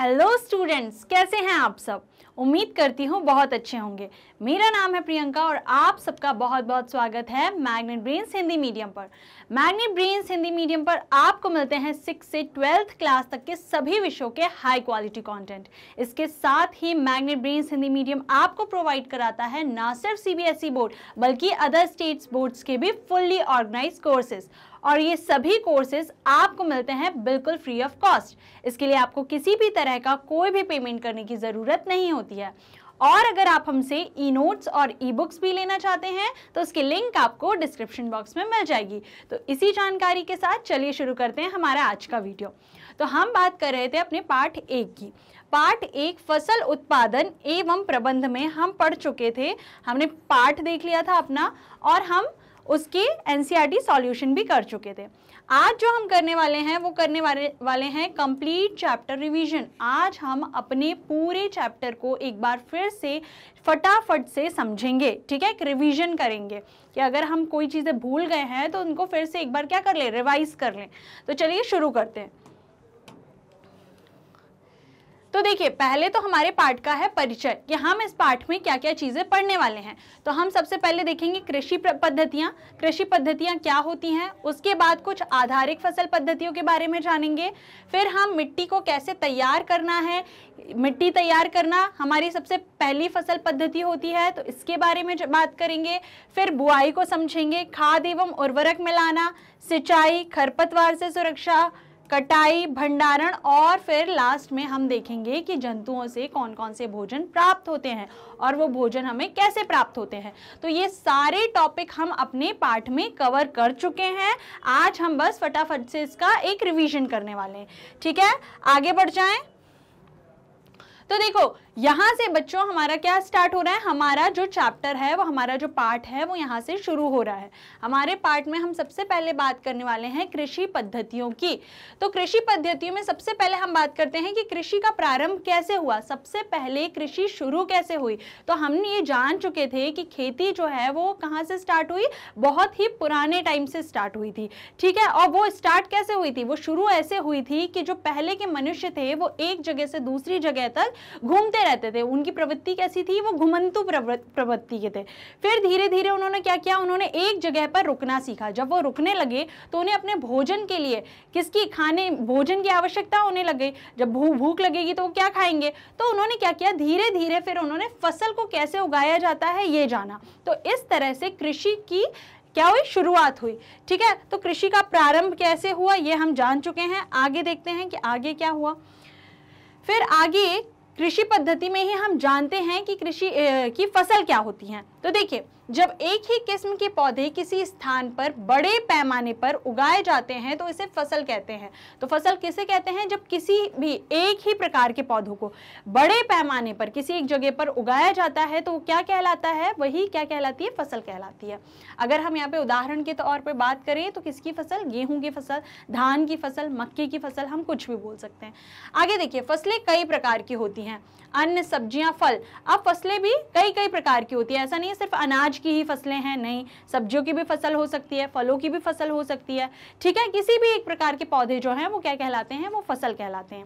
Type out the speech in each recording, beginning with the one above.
hello students कैसे हैं आप सब उम्मीद करती हूँ बहुत अच्छे होंगे मेरा नाम है प्रियंका और आप सबका बहुत बहुत स्वागत है मैग्नेट ब्रेन्स हिंदी मीडियम पर मैग्नेट ब्रेन्स हिंदी मीडियम पर आपको मिलते हैं सिक्स से ट्वेल्थ क्लास तक के सभी विषयों के हाई क्वालिटी कंटेंट इसके साथ ही मैग्नेट ब्रेन्स हिंदी मीडियम आपको प्रोवाइड कराता है ना सिर्फ सी बोर्ड e बल्कि अदर स्टेट्स बोर्ड्स के भी फुल्ली ऑर्गेनाइज कोर्सेज और ये सभी कोर्सेज आपको मिलते हैं बिल्कुल फ्री ऑफ कॉस्ट इसके लिए आपको किसी भी तरह का कोई भी पेमेंट करने की ज़रूरत नहीं होती है और अगर आप हमसे ई नोट्स और ई बुक्स भी लेना चाहते हैं तो उसकी लिंक आपको डिस्क्रिप्शन बॉक्स में मिल जाएगी तो इसी जानकारी के साथ चलिए शुरू करते हैं हमारा आज का वीडियो तो हम बात कर रहे थे अपने पार्ट एक की पार्ट एक फसल उत्पादन एवं प्रबंध में हम पढ़ चुके थे हमने पार्ट देख लिया था अपना और हम उसके एन सॉल्यूशन e भी कर चुके थे आज जो हम करने वाले हैं वो करने वाले वाले हैं कंप्लीट चैप्टर रिवीजन आज हम अपने पूरे चैप्टर को एक बार फिर से फटाफट से समझेंगे ठीक है एक रिवीजन करेंगे कि अगर हम कोई चीज़ें भूल गए हैं तो उनको फिर से एक बार क्या कर लें रिवाइज कर लें तो चलिए शुरू करते हैं तो देखिए पहले तो हमारे पाठ का है परिचय कि हम इस पाठ में क्या क्या चीज़ें पढ़ने वाले हैं तो हम सबसे पहले देखेंगे कृषि पद्धतियाँ कृषि पद्धतियाँ क्या होती हैं उसके बाद कुछ आधारिक फसल पद्धतियों के बारे में जानेंगे फिर हम मिट्टी को कैसे तैयार करना है मिट्टी तैयार करना हमारी सबसे पहली फसल पद्धति होती है तो इसके बारे में बात करेंगे फिर बुआई को समझेंगे खाद एवं उर्वरक मिलाना सिंचाई खरपतवार से सुरक्षा कटाई भंडारण और फिर लास्ट में हम देखेंगे कि जंतुओं से कौन कौन से भोजन प्राप्त होते हैं और वो भोजन हमें कैसे प्राप्त होते हैं तो ये सारे टॉपिक हम अपने पाठ में कवर कर चुके हैं आज हम बस फटाफट से इसका एक रिवीजन करने वाले हैं ठीक है आगे बढ़ जाएं तो देखो यहाँ से बच्चों हमारा क्या स्टार्ट हो रहा है हमारा जो चैप्टर है वो हमारा जो पार्ट है वो यहाँ से शुरू हो रहा है हमारे पार्ट में हम सबसे पहले बात करने वाले हैं कृषि पद्धतियों की तो कृषि पद्धतियों में सबसे पहले हम बात करते हैं कि कृषि का प्रारंभ कैसे हुआ सबसे पहले कृषि शुरू कैसे हुई तो हम ये जान चुके थे कि खेती जो है वो कहाँ से स्टार्ट हुई बहुत ही पुराने टाइम से स्टार्ट हुई थी ठीक है और वो स्टार्ट कैसे हुई थी वो शुरू ऐसे हुई थी कि जो पहले के मनुष्य थे वो एक जगह से दूसरी जगह तक घूमते रहते थे उनकी प्रवृत्ति कैसी थी वो घुमंतु प्रवृत्ति के थे फिर धीरे धीरे उन्होंने क्या किया उन्होंने एक जगह पर रुकना सीखा जब वो रुकने लगे तो उन्हें अपने भोजन के लिए किसकी खाने भोजन की आवश्यकता होने लग गई जब भू भूख लगेगी तो वो क्या खाएंगे तो उन्होंने क्या किया धीरे धीरे फिर उन्होंने फसल को कैसे उगाया जाता है ये जाना तो इस तरह से कृषि की क्या हुई शुरुआत हुई ठीक है तो कृषि का प्रारंभ कैसे हुआ ये हम जान चुके हैं आगे देखते हैं कि आगे क्या हुआ फिर आगे कृषि पद्धति में ही हम जानते हैं कि कृषि की फसल क्या होती है तो देखिये जब एक ही किस्म के पौधे किसी स्थान पर बड़े पैमाने पर उगाए जाते हैं तो इसे फसल कहते हैं तो फसल किसे कहते हैं जब किसी भी एक ही प्रकार के पौधों को बड़े पैमाने पर किसी एक जगह पर उगाया जाता है तो क्या कहलाता है वही क्या कहलाती है फसल कहलाती है अगर हम यहाँ पे उदाहरण के तौर पर बात करें तो किसकी फसल गेहूं की फसल धान की फसल मक्के की फसल हम कुछ भी बोल सकते हैं आगे देखिए फसलें कई प्रकार की होती हैं अन्य सब्जियां फल अब फसलें भी कई कई प्रकार की होती है ऐसा नहीं है सिर्फ अनाज की ही फसलें हैं नहीं सब्जियों की भी फसल हो सकती है फलों की भी फसल हो सकती है ठीक है किसी भी एक प्रकार के पौधे जो हैं वो क्या कहलाते हैं वो फसल कहलाते हैं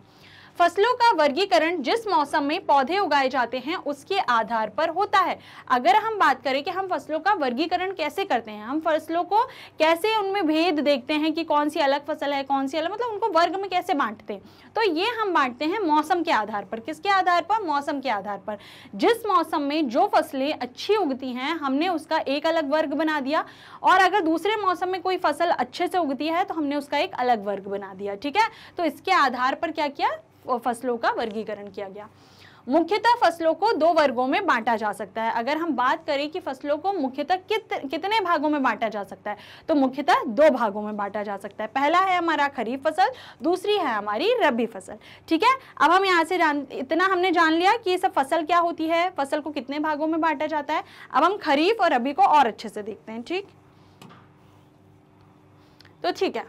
फसलों का वर्गीकरण जिस मौसम में पौधे उगाए जाते हैं उसके आधार पर होता है अगर हम बात करें कि हम फसलों का वर्गीकरण कैसे करते हैं हम फसलों को कैसे उनमें भेद देखते हैं कि कौन सी अलग फसल है कौन सी अलग मतलब उनको वर्ग में कैसे बांटते हैं तो ये हम बांटते हैं मौसम के आधार पर किसके आधार पर मौसम के आधार पर जिस मौसम में जो फसलें अच्छी उगती हैं हमने उसका एक अलग वर्ग बना दिया और अगर दूसरे मौसम में कोई फसल अच्छे से उगती है तो हमने उसका एक अलग वर्ग बना दिया ठीक है तो इसके आधार पर क्या किया फसलों का वर्गीकरण किया गया मुख्यतः फसलों को दो वर्गों में बांटा जा सकता है अगर हम बात करें कि फसलों को मुख्यतः कित, कितने भागों में बांटा जा सकता है तो मुख्यतः दो भागों में बांटा जा सकता है पहला है हमारा खरीफ फसल दूसरी है हमारी रबी फसल ठीक है अब हम यहाँ से जान इतना हमने जान लिया कि ये सब फसल क्या होती है फसल को कितने भागों में बांटा जाता है अब हम खरीफ और रबी को और अच्छे से देखते हैं ठीक तो ठीक है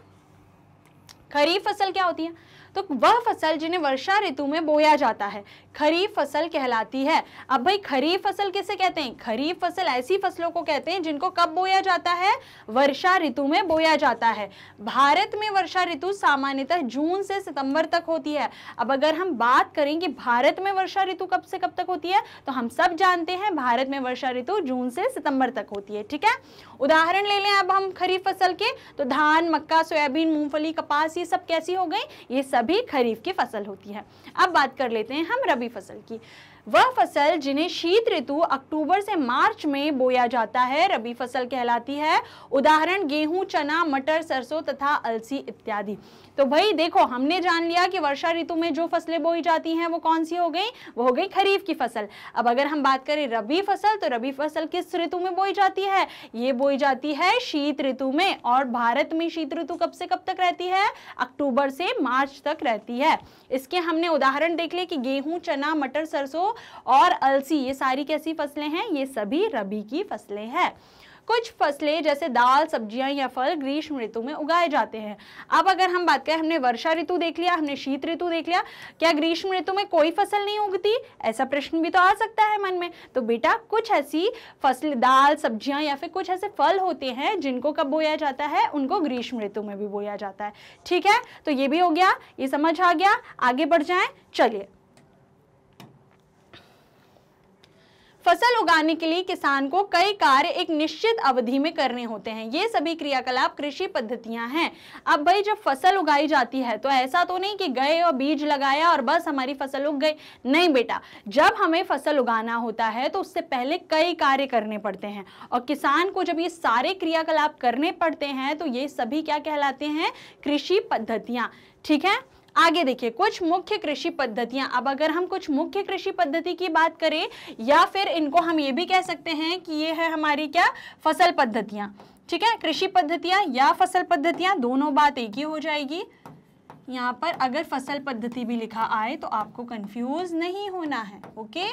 खरीफ फसल क्या होती है तो वह फसल जिन्हें वर्षा ऋतु में बोया जाता है खरीफ फसल कहलाती है अब भाई खरीफ फसल किसे कहते हैं खरीफ फसल ऐसी फसलों को कहते हैं जिनको कब बोया जाता है वर्षा ऋतु में बोया जाता है भारत में वर्षा ऋतु सामान्यतः जून से सितंबर तक होती है अब अगर हम बात करें कि भारत में वर्षा ऋतु कब से कब तक होती है तो हम सब जानते हैं भारत में वर्षा ऋतु जून से सितंबर तक होती है ठीक है उदाहरण ले लें अब हम खरीफ फसल के तो धान मक्का सोयाबीन मूंगफली कपास ये सब कैसी हो गई ये सब तभी खरीफ की फसल होती है अब बात कर लेते हैं हम रबी फसल की वह फसल जिन्हें शीत ऋतु अक्टूबर से मार्च में बोया जाता है रबी फसल कहलाती है उदाहरण गेहूं चना मटर सरसों तथा अलसी इत्यादि तो भाई देखो हमने जान लिया कि वर्षा ऋतु में जो फसलें बोई जाती हैं वो कौन सी हो गई वो हो गई खरीफ की फसल अब अगर हम बात करें रबी फसल तो रबी फसल किस ऋतु में बोई जाती है ये बोई जाती है शीत ऋतु में और भारत में शीत ऋतु कब से कब तक रहती है अक्टूबर से मार्च तक रहती है इसके हमने उदाहरण देख लिया कि गेहूं चना मटर सरसों और अलसी ये सारी कैसी फसलें हैं ये सभी रबी की फसलें हैं कुछ फसलें जैसे दाल सब्जियां या फल ग्रीष्म ऋतु में उगाए जाते हैं अब अगर हम बात करें हमने वर्षा ऋतु देख लिया हमने शीत ऋतु देख लिया क्या ग्रीष्म ऋतु में कोई फसल नहीं उगती ऐसा प्रश्न भी तो आ सकता है मन में तो बेटा कुछ ऐसी फसल दाल सब्जियां या फिर कुछ ऐसे फल होते हैं जिनको कब बोया जाता है उनको ग्रीष्म ऋतु में भी बोया जाता है ठीक है तो ये भी हो गया ये समझ आ गया आगे बढ़ जाए चलिए फसल उगाने के लिए किसान को कई कार्य एक निश्चित अवधि में करने होते हैं ये सभी क्रियाकलाप कृषि पद्धतियां हैं अब भाई जब फसल उगाई जाती है तो ऐसा तो नहीं कि गए और बीज लगाया और बस हमारी फसल उग गई नहीं बेटा जब हमें फसल उगाना होता है तो उससे पहले कई कार्य करने पड़ते हैं और किसान को जब ये सारे क्रियाकलाप करने पड़ते हैं तो ये सभी क्या कहलाते हैं कृषि पद्धतियाँ ठीक है आगे देखिए कुछ मुख्य कृषि पद्धतियां अब अगर हम कुछ मुख्य कृषि पद्धति की बात करें या फिर इनको हम ये भी कह सकते हैं कि ये है हमारी क्या फसल पद्धतियां ठीक है कृषि पद्धतियां या फसल पद्धतियां दोनों बात एक ही हो जाएगी यहां पर अगर फसल पद्धति भी लिखा आए तो आपको कंफ्यूज नहीं होना है ओके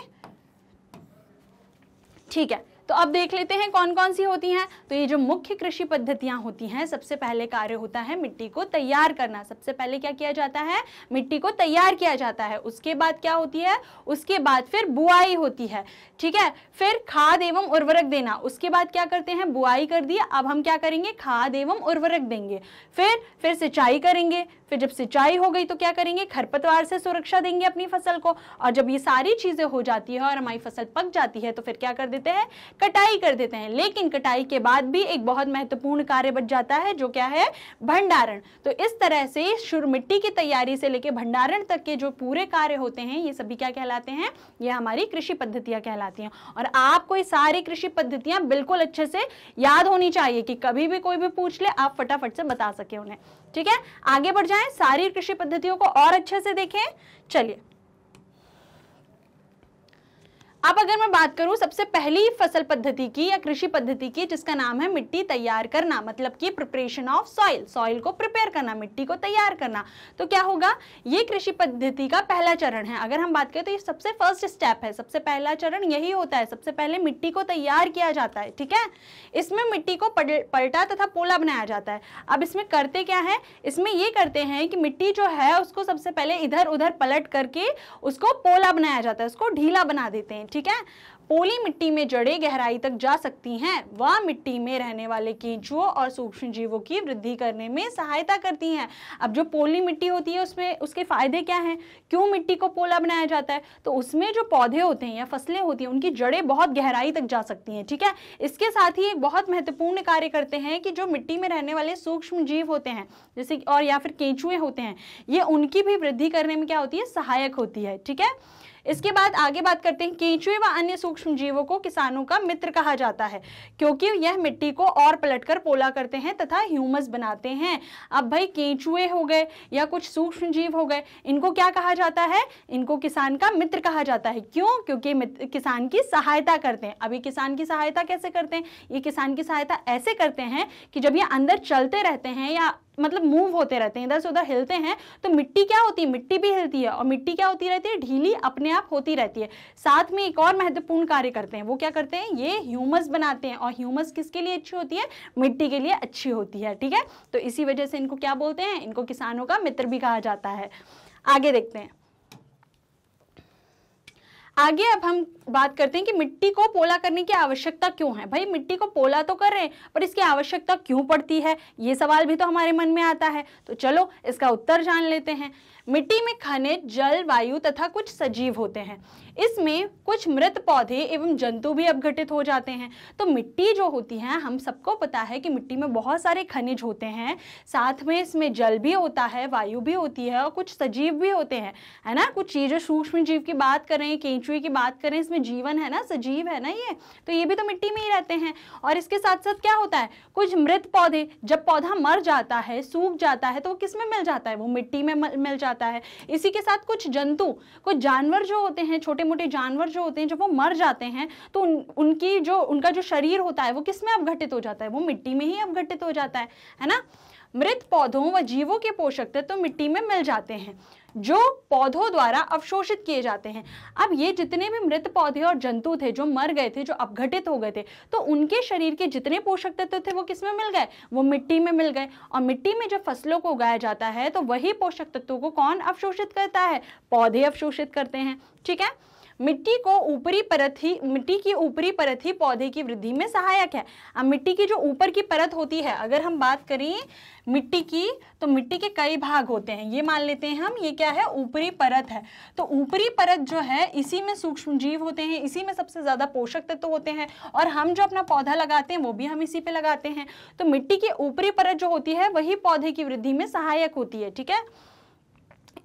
ठीक है तो अब देख लेते हैं कौन कौन सी होती हैं तो ये जो मुख्य कृषि पद्धतियां होती हैं सबसे पहले कार्य होता है मिट्टी को तैयार करना सबसे पहले क्या किया जाता है मिट्टी को तैयार किया जाता है उसके बाद क्या होती है उसके बाद फिर बुआई होती है ठीक है फिर खाद एवं उर्वरक देना उसके बाद क्या करते हैं बुआई कर दिया अब हम क्या करेंगे खाद एवं उर्वरक देंगे फिर फिर सिंचाई करेंगे फिर जब सिंचाई हो गई तो क्या करेंगे खरपतवार से सुरक्षा देंगे अपनी फसल को और जब ये सारी चीज़ें हो जाती है और हमारी फसल पक जाती है तो फिर क्या कर देते हैं कटाई कर देते हैं लेकिन कटाई के बाद भी एक बहुत महत्वपूर्ण कार्य बच जाता है जो क्या है भंडारण तो इस तरह से शुरू मिट्टी की तैयारी से लेकर भंडारण तक के जो पूरे कार्य होते हैं ये सभी क्या कहलाते हैं ये हमारी कृषि पद्धतियां कहलाती चाहती हैं और आपको ये सारी कृषि पद्धतियां बिल्कुल अच्छे से याद होनी चाहिए कि कभी भी कोई भी पूछ ले आप फटाफट से बता सके उन्हें ठीक है आगे बढ़ जाए सारी कृषि पद्धतियों को और अच्छे से देखें चलिए अब अगर मैं बात करूं सबसे पहली फसल पद्धति की या कृषि पद्धति की जिसका नाम है मिट्टी तैयार करना मतलब कि प्रिपरेशन ऑफ सॉइल सॉइल को प्रिपेयर करना मिट्टी को तैयार करना तो क्या होगा ये कृषि पद्धति का पहला चरण है अगर हम बात करें तो ये सबसे फर्स्ट स्टेप है सबसे पहला चरण यही होता है सबसे पहले मिट्टी को तैयार किया जाता है ठीक है इसमें मिट्टी को पलटा तथा पोला बनाया जाता है अब इसमें करते क्या है इसमें ये करते हैं कि मिट्टी जो है उसको सबसे पहले इधर उधर पलट करके उसको पोला बनाया जाता है उसको ढीला बना देते हैं ठीक है पोली मिट्टी में जड़ें गहराई तक जा सकती हैं वह मिट्टी में रहने वाले केंचुओं और सूक्ष्म जीवों की वृद्धि करने में सहायता करती हैं अब जो पोली मिट्टी होती है उसमें उसके फायदे क्या हैं क्यों मिट्टी को पोला बनाया जाता है तो उसमें जो पौधे होते हैं या फसलें होती हैं उनकी जड़ें बहुत गहराई तक जा सकती हैं ठीक है इसके साथ ही एक बहुत महत्वपूर्ण कार्य करते हैं कि जो मिट्टी में रहने वाले सूक्ष्म जीव होते हैं जैसे और या फिर केंचुए होते हैं ये उनकी भी वृद्धि करने में क्या होती है सहायक होती है ठीक है इसके बाद आगे बात करते हैं केंचुए व अन्य सूक्ष्म जीवों को किसानों का मित्र कहा जाता है क्योंकि यह मिट्टी को और पलटकर पोला करते हैं तथा ह्यूमस बनाते हैं अब भाई केंचुए हो गए या कुछ सूक्ष्म जीव हो गए इनको क्या कहा जाता है इनको किसान का मित्र कहा जाता है क्यों क्योंकि किसान की सहायता करते हैं अभी किसान की सहायता कैसे करते हैं ये किसान की सहायता ऐसे करते हैं कि जब ये अंदर चलते रहते हैं या मतलब मूव होते रहते हैं इधर से उधर हिलते हैं तो मिट्टी क्या होती है मिट्टी भी हिलती है और मिट्टी क्या होती रहती है ढीली अपने आप होती रहती है साथ में एक और महत्वपूर्ण कार्य करते हैं वो क्या करते हैं ये ह्यूमस बनाते हैं और ह्यूमस किसके लिए अच्छी होती है मिट्टी के लिए अच्छी होती है ठीक है तो इसी वजह से इनको क्या बोलते हैं इनको किसानों का मित्र भी कहा जाता है आगे देखते हैं आगे अब हम बात करते हैं कि मिट्टी को पोला करने की आवश्यकता क्यों है भाई मिट्टी को पोला तो कर रहे हैं पर इसकी आवश्यकता क्यों पड़ती है ये सवाल भी तो हमारे मन में आता है तो चलो इसका उत्तर जान लेते हैं मिट्टी में खनिज जल वायु तथा कुछ सजीव होते हैं इसमें कुछ मृत पौधे एवं जंतु भी अपघटित हो जाते हैं तो मिट्टी जो होती है हम सबको पता है कि मिट्टी में बहुत सारे खनिज होते हैं साथ में इसमें जल भी होता है वायु भी होती है और कुछ सजीव भी होते हैं है ना कुछ चीजें सूक्ष्म जीव की बात करें केंचुई की बात करें इसमें जीवन है ना सजीव है ना ये तो ये भी तो मिट्टी में ही रहते हैं और इसके साथ साथ क्या होता है कुछ मृत पौधे जब पौधा मर जाता है सूख जाता है तो वो किस में मिल जाता है वो मिट्टी में मिल जाता है जाता है इसी के साथ कुछ जंतु कुछ जानवर जो होते हैं छोटे मोटे जानवर जो होते हैं जब वो मर जाते हैं तो उन, उनकी जो उनका जो शरीर होता है वो किस में अवघटित हो जाता है वो मिट्टी में ही अवघटित हो जाता है है ना मृत पौधों व जीवों के पोषक तत्व तो मिट्टी में मिल जाते हैं जो पौधों द्वारा अवशोषित किए जाते हैं अब ये जितने भी मृत पौधे और जंतु थे जो मर गए थे जो अपघटित हो गए थे तो उनके शरीर के जितने पोषक तत्व थे वो किस में मिल गए वो मिट्टी में मिल गए और मिट्टी में जब फसलों को उगाया जाता है तो वही पोषक तत्वों को कौन अवशोषित करता है पौधे अवशोषित करते हैं ठीक है मिट्टी को ऊपरी परत ही मिट्टी की ऊपरी परत ही पौधे की वृद्धि में सहायक है अब मिट्टी की जो ऊपर की परत होती है अगर हम बात करें मिट्टी की तो मिट्टी के कई भाग होते हैं ये मान लेते हैं हम ये क्या है ऊपरी परत है तो ऊपरी परत जो है इसी में सूक्ष्म जीव होते हैं इसी में सबसे ज़्यादा पोषक तत्व तो होते हैं और हम जो अपना पौधा लगाते हैं वो भी हम इसी पे लगाते हैं तो मिट्टी की ऊपरी परत जो होती है वही पौधे की वृद्धि में सहायक होती है ठीक है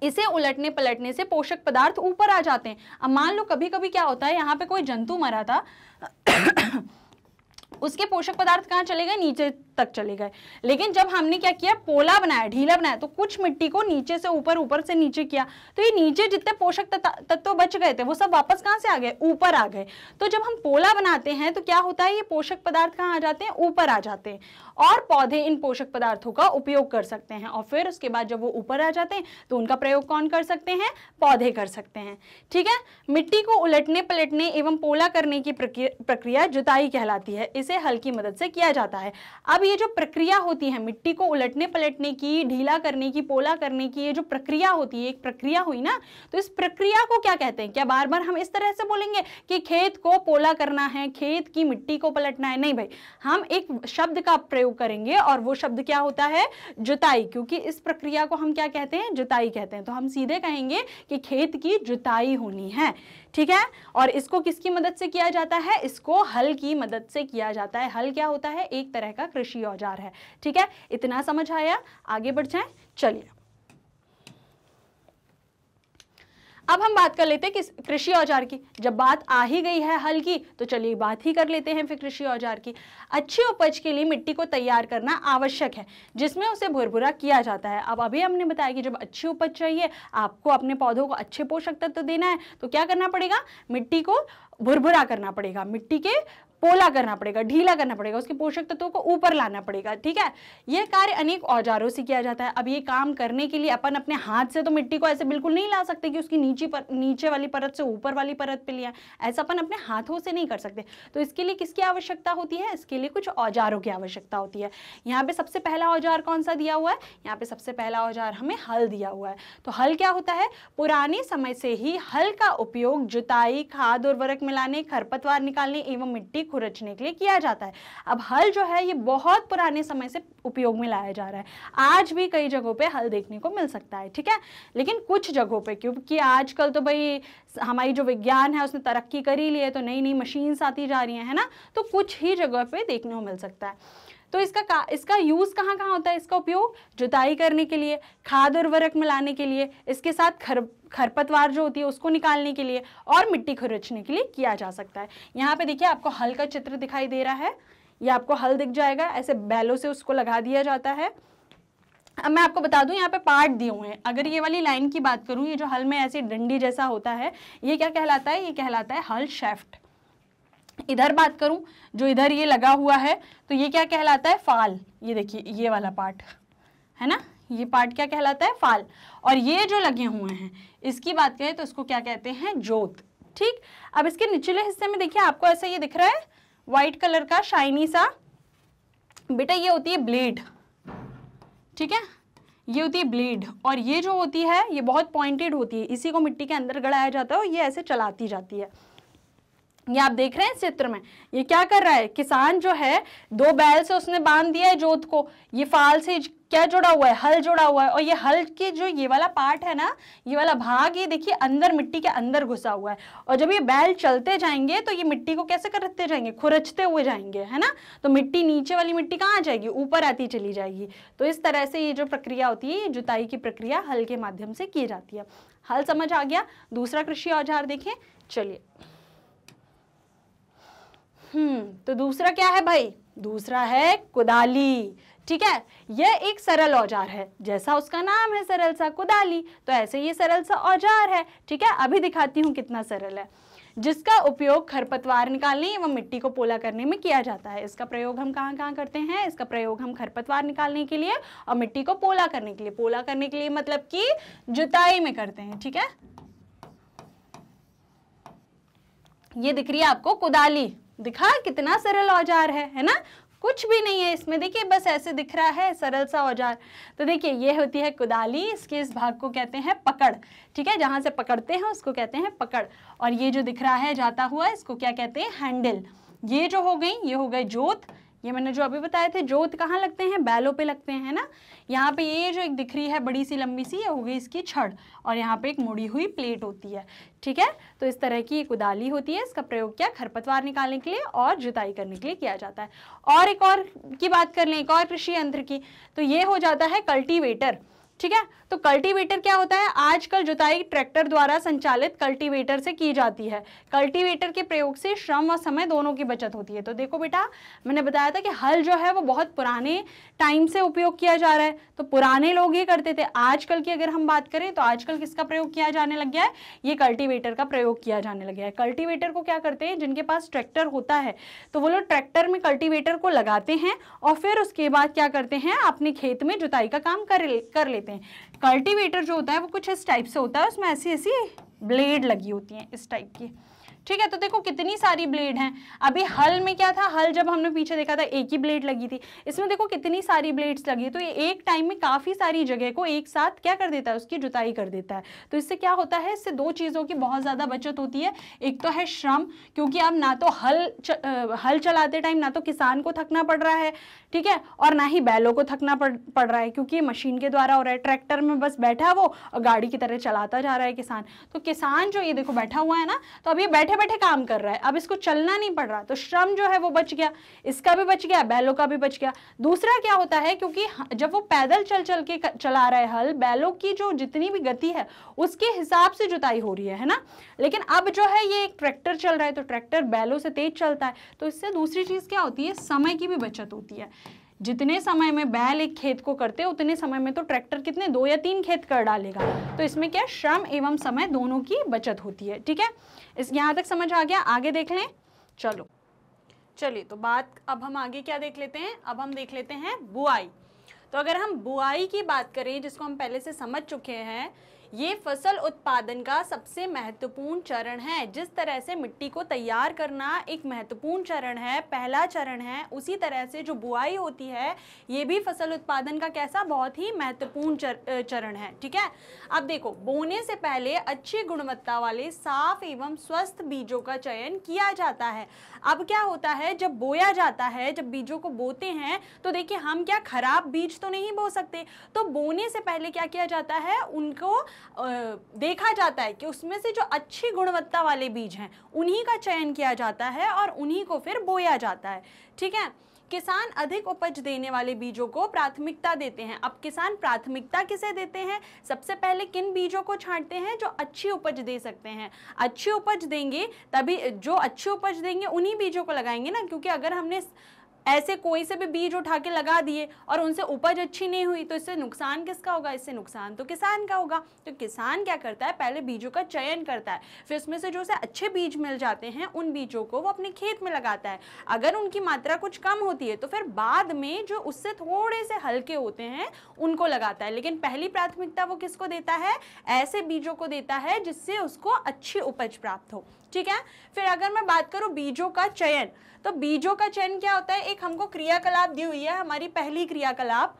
इसे उलटने पलटने से पोषक पदार्थ ऊपर आ जाते हैं अब मान लो कभी कभी क्या होता है यहाँ पे कोई जंतु मरा था उसके पोषक पदार्थ कहाँ चले गए नीचे तक चले गए लेकिन जब हमने क्या किया पोला बनाया ढीला बनाया तो कुछ मिट्टी को नीचे से ऊपर ऊपर से नीचे किया तो ये नीचे जितने पोषक तत्व बच गए थे वो सब वापस कहाँ से आ गए ऊपर आ गए तो जब हम पोला बनाते हैं तो क्या होता है ये पोषक पदार्थ कहाँ आ जाते हैं ऊपर आ जाते हैं और पौधे इन पोषक पदार्थों का उपयोग कर सकते हैं और फिर उसके बाद जब वो ऊपर आ जाते हैं तो उनका प्रयोग कौन कर सकते हैं पौधे कर सकते हैं ठीक है मिट्टी को उलटने पलटने एवं पोला करने की प्रक्रिया जुताई कहलाती है इसे हल्की मदद से किया जाता है अब ये जो प्रक्रिया होती है मिट्टी को उलटने पलटने की ढीला करने की पोला करने की ये जो प्रक्रिया होती है एक प्रक्रिया हुई ना तो इस प्रक्रिया को क्या कहते हैं क्या बार बार हम इस तरह से बोलेंगे कि खेत को पोला करना है खेत की मिट्टी को पलटना है नहीं भाई हम एक शब्द का प्रयोग करेंगे और वो शब्द क्या होता है जुताई क्योंकि इस प्रक्रिया को हम क्या कहते हैं जुताई कहते हैं तो हम सीधे कहेंगे कि खेत की जुताई होनी है ठीक है और इसको किसकी मदद से किया जाता है इसको हल की मदद से किया जाता है हल क्या होता है एक तरह का कृषि औजार है ठीक है इतना समझ आया आगे बढ़ जाए चलिए अब हम बात कर लेते हैं किस कृषि औजार की जब बात आ ही गई है हल की तो चलिए बात ही कर लेते हैं फिर कृषि औजार की अच्छी उपज के लिए मिट्टी को तैयार करना आवश्यक है जिसमें उसे भुरभुरा किया जाता है अब अभी हमने बताया कि जब अच्छी उपज चाहिए आपको अपने पौधों को अच्छे पोषक तत्व तो देना है तो क्या करना पड़ेगा मिट्टी को भुरभुरा करना पड़ेगा मिट्टी के पोला करना पड़ेगा ढीला करना पड़ेगा उसके पोषक तत्वों को ऊपर लाना पड़ेगा ठीक है यह कार्य अनेक औजारों से किया जाता है अब ये काम करने के लिए अपन अपने हाथ से तो मिट्टी को ऐसे बिल्कुल नहीं ला सकते कि उसकी नीचे पर नीचे वाली परत से ऊपर वाली परत पर लिया ऐसा अपन अपने हाथों से नहीं कर सकते तो इसके लिए किसकी आवश्यकता होती है इसके लिए कुछ औजारों की आवश्यकता होती है यहाँ पे सबसे पहला औजार कौन सा दिया हुआ है यहाँ पे सबसे पहला औजार हमें हल दिया हुआ है तो हल क्या होता है पुराने समय से ही हल का उपयोग जुताई खाद उर्वरक मिलाने खरपतवार निकालने एवं मिट्टी रचने के लिए किया जाता है अब हल जो है ये बहुत पुराने समय से उपयोग में लाया जा रहा है आज भी कई जगहों पे हल देखने को मिल सकता है ठीक है लेकिन कुछ जगहों पे क्योंकि आजकल तो भाई हमारी जो विज्ञान है उसने तरक्की करी ली है तो नई नई मशीन्स आती जा रही हैं है ना तो कुछ ही जगह पे देखने को मिल सकता है तो इसका का इसका यूज़ कहाँ कहाँ होता है इसका उपयोग जुताई करने के लिए खाद उर्वरक मिलाने के लिए इसके साथ खर खरपतवार जो होती है उसको निकालने के लिए और मिट्टी खुरचने के लिए किया जा सकता है यहाँ पे देखिए आपको हल का चित्र दिखाई दे रहा है ये आपको हल दिख जाएगा ऐसे बैलों से उसको लगा दिया जाता है अब मैं आपको बता दूं यहाँ पे पार्ट दिए हुए हैं अगर ये वाली लाइन की बात करूँ ये जो हल में ऐसी डंडी जैसा होता है ये क्या कहलाता है ये कहलाता है हल शेफ्ट इधर बात करूं जो इधर ये लगा हुआ है तो ये क्या कहलाता है फाल ये देखिए ये वाला पार्ट है ना ये पार्ट क्या कहलाता है फाल और ये जो लगे हुए हैं इसकी बात करें तो इसको क्या कहते हैं जोत ठीक अब इसके निचले हिस्से में देखिए आपको ऐसा ये दिख रहा है व्हाइट कलर का शाइनी सा बेटा ये होती है ब्लेड ठीक है ये होती है ब्लेड और ये जो होती है ये बहुत पॉइंटेड होती है इसी को मिट्टी के अंदर गड़ाया जाता है और ये ऐसे चलाती जाती है ये आप देख रहे हैं इस चित्र में ये क्या कर रहा है किसान जो है दो बैल से उसने बांध दिया है जोत को ये फाल से क्या जुड़ा हुआ है हल जुड़ा हुआ है और ये हल के जो ये वाला पार्ट है ना ये वाला भाग ये देखिए अंदर मिट्टी के अंदर घुसा हुआ है और जब ये बैल चलते जाएंगे तो ये मिट्टी को कैसे करते जाएंगे खुरचते हुए जाएंगे है ना तो मिट्टी नीचे वाली मिट्टी कहाँ आ जाएगी ऊपर आती चली जाएगी तो इस तरह से ये जो प्रक्रिया होती है जुताई की प्रक्रिया हल के माध्यम से की जाती है हल समझ आ गया दूसरा कृषि औजार देखें चलिए हम्म तो दूसरा क्या है भाई दूसरा है कुदाली ठीक है यह एक सरल औजार है जैसा उसका नाम है सरल सा कुदाली तो ऐसे ये सरल सा औजार है ठीक है अभी दिखाती हूँ कितना सरल है जिसका उपयोग खरपतवार निकालने एवं मिट्टी को पोला करने में किया जाता है इसका प्रयोग हम कहाँ कहाँ करते हैं इसका प्रयोग हम खरपतवार निकालने के लिए और मिट्टी को पोला करने के लिए पोला करने के लिए मतलब कि जुताई में करते हैं ठीक है ये दिख रही है आपको कुदाली दिखा कितना सरल औजार है है ना कुछ भी नहीं है इसमें देखिए बस ऐसे दिख रहा है सरल सा औजार तो देखिए ये होती है कुदाली इसके इस भाग को कहते हैं पकड़ ठीक है जहां से पकड़ते हैं उसको कहते हैं पकड़ और ये जो दिख रहा है जाता हुआ इसको क्या कहते हैं हैंडल ये जो हो गई ये हो गए जोत ये मैंने जो अभी बताए थे जोत कहाँ लगते हैं बैलों पे लगते हैं ना यहाँ पे ये जो एक दिख रही है बड़ी सी लंबी सी ये हो गई इसकी छड़ और यहाँ पे एक मुड़ी हुई प्लेट होती है ठीक है तो इस तरह की एक उदाली होती है इसका प्रयोग क्या खरपतवार निकालने के लिए और जुताई करने के लिए किया जाता है और एक और की बात कर लें एक और कृषि यंत्र की तो ये हो जाता है कल्टीवेटर ठीक है तो कल्टीवेटर क्या होता है आजकल जुताई ट्रैक्टर द्वारा संचालित कल्टीवेटर से की जाती है कल्टीवेटर के प्रयोग से श्रम व समय दोनों की बचत होती है तो देखो बेटा मैंने बताया था कि हल जो है वो बहुत पुराने टाइम से उपयोग किया जा रहा है तो पुराने लोग ये करते थे आजकल की अगर हम बात करें तो आजकल किसका प्रयोग किया जाने लग गया है ये कल्टीवेटर का प्रयोग किया जाने लग गया है कल्टीवेटर को क्या करते हैं जिनके पास ट्रैक्टर होता है तो वो लोग ट्रैक्टर में कल्टीवेटर को लगाते हैं और फिर उसके बाद क्या करते हैं अपने खेत में जुताई का काम कर कर लेते हैं कल्टीवेटर जो होता है वो कुछ इस टाइप से होता है उसमें ऐसी ऐसी ब्लेड लगी होती हैं इस टाइप की ठीक है तो देखो कितनी सारी ब्लेड हैं अभी हल में क्या था हल जब हमने पीछे देखा था एक ही ब्लेड लगी थी इसमें देखो कितनी सारी ब्लेड्स लगी तो ये एक टाइम में काफ़ी सारी जगह को एक साथ क्या कर देता है उसकी जुताई कर देता है तो इससे क्या होता है इससे दो चीज़ों की बहुत ज़्यादा बचत होती है एक तो है श्रम क्योंकि अब ना तो हल च, हल चलाते टाइम ना तो किसान को थकना पड़ रहा है ठीक है और ना ही बैलों को थकना पड़ पड़ रहा है क्योंकि ये मशीन के द्वारा हो रहा है ट्रैक्टर में बस बैठा है वो गाड़ी की तरह चलाता जा रहा है किसान तो किसान जो ये देखो बैठा हुआ है ना तो अब ये बैठे बैठे काम कर रहा है अब इसको चलना नहीं पड़ रहा तो श्रम जो है वो बच गया इसका भी बच गया बैलों का भी बच गया दूसरा क्या होता है क्योंकि जब वो पैदल चल चल के चला रहा है हल बैलों की जो जितनी भी गति है उसके हिसाब से जुताई हो रही है है ना लेकिन अब जो है ये एक ट्रैक्टर चल रहा है तो ट्रैक्टर बैलों से तेज चलता है तो इससे दूसरी चीज़ क्या होती है समय की भी बचत होती है जितने समय में बैल एक खेत को करते हैं उतने समय में तो ट्रैक्टर कितने दो या तीन खेत कर डालेगा तो इसमें क्या श्रम एवं समय दोनों की बचत होती है ठीक है इस यहाँ तक समझ आ गया आगे देख लें चलो चलिए तो बात अब हम आगे क्या देख लेते हैं अब हम देख लेते हैं बुआई तो अगर हम बुआई की बात करें जिसको हम पहले से समझ चुके हैं ये फसल उत्पादन का सबसे महत्वपूर्ण चरण है जिस तरह से मिट्टी को तैयार करना एक महत्वपूर्ण चरण है पहला चरण है उसी तरह से जो बुआई होती है ये भी फसल उत्पादन का कैसा बहुत ही महत्वपूर्ण चर, चरण है ठीक है अब देखो बोने से पहले अच्छी गुणवत्ता वाले साफ एवं स्वस्थ बीजों का चयन किया जाता है अब क्या होता है जब बोया जाता है जब बीजों को बोते हैं तो देखिए हम क्या खराब बीज तो नहीं बो सकते तो बोने से पहले क्या किया जाता है उनको देखा जाता है कि उसमें से जो अच्छी गुणवत्ता वाले बीज हैं उन्हीं का चयन किया जाता है और उन्हीं को फिर बोया जाता है ठीक है किसान अधिक उपज देने वाले बीजों को प्राथमिकता देते हैं अब किसान प्राथमिकता किसे देते हैं सबसे पहले किन बीजों को छांटते हैं जो अच्छी उपज दे सकते हैं अच्छी उपज देंगे तभी जो अच्छी उपज देंगे उन्हीं बीजों को लगाएंगे ना क्योंकि अगर हमने ऐसे कोई से भी बीज उठा के लगा दिए और उनसे उपज अच्छी नहीं हुई तो इससे नुकसान किसका होगा इससे नुकसान तो किसान का होगा तो किसान क्या करता है पहले बीजों का चयन करता है फिर उसमें से जो उसे अच्छे बीज मिल जाते हैं उन बीजों को वो अपने खेत में लगाता है अगर उनकी मात्रा कुछ कम होती है तो फिर बाद में जो उससे थोड़े से हल्के होते हैं उनको लगाता है लेकिन पहली प्राथमिकता वो किसको देता है ऐसे बीजों को देता है जिससे उसको अच्छी उपज प्राप्त हो ठीक है फिर अगर मैं बात करूँ बीजों का चयन तो बीजों का चयन क्या होता है एक हमको क्रियाकलाप दी हुई है हमारी पहली क्रियाकलाप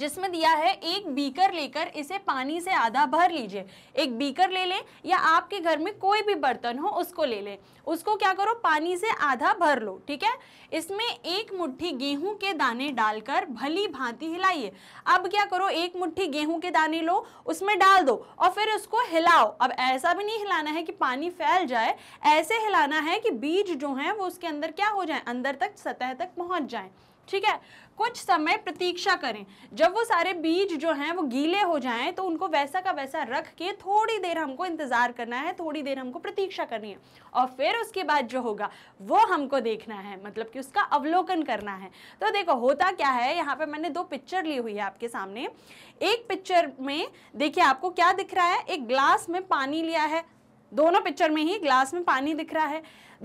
जिसमें दिया है एक बीकर लेकर इसे पानी से आधा भर लीजिए एक बीकर ले लें या आपके घर में कोई भी बर्तन हो उसको ले लें उसको क्या करो पानी से आधा भर लो ठीक है इसमें एक मुट्ठी गेहूं के दाने डालकर भली भांति हिलाइए अब क्या करो एक मुट्ठी गेहूं के दाने लो उसमें डाल दो और फिर उसको हिलाओ अब ऐसा भी नहीं हिलाना है कि पानी फैल जाए ऐसे हिलाना है कि बीज जो है वो उसके अंदर क्या हो जाए अंदर तक सतह तक पहुँच जाए ठीक है कुछ समय प्रतीक्षा करें जब वो सारे बीज जो हैं वो गीले हो जाएं तो उनको वैसा का वैसा रख के थोड़ी देर हमको इंतज़ार करना है थोड़ी देर हमको प्रतीक्षा करनी है और फिर उसके बाद जो होगा वो हमको देखना है मतलब कि उसका अवलोकन करना है तो देखो होता क्या है यहाँ पे मैंने दो पिक्चर ली हुई है आपके सामने एक पिक्चर में देखिए आपको क्या दिख रहा है एक ग्लास में पानी लिया है दोनों पिक्चर में ही ग्लास में पानी दिख रहा है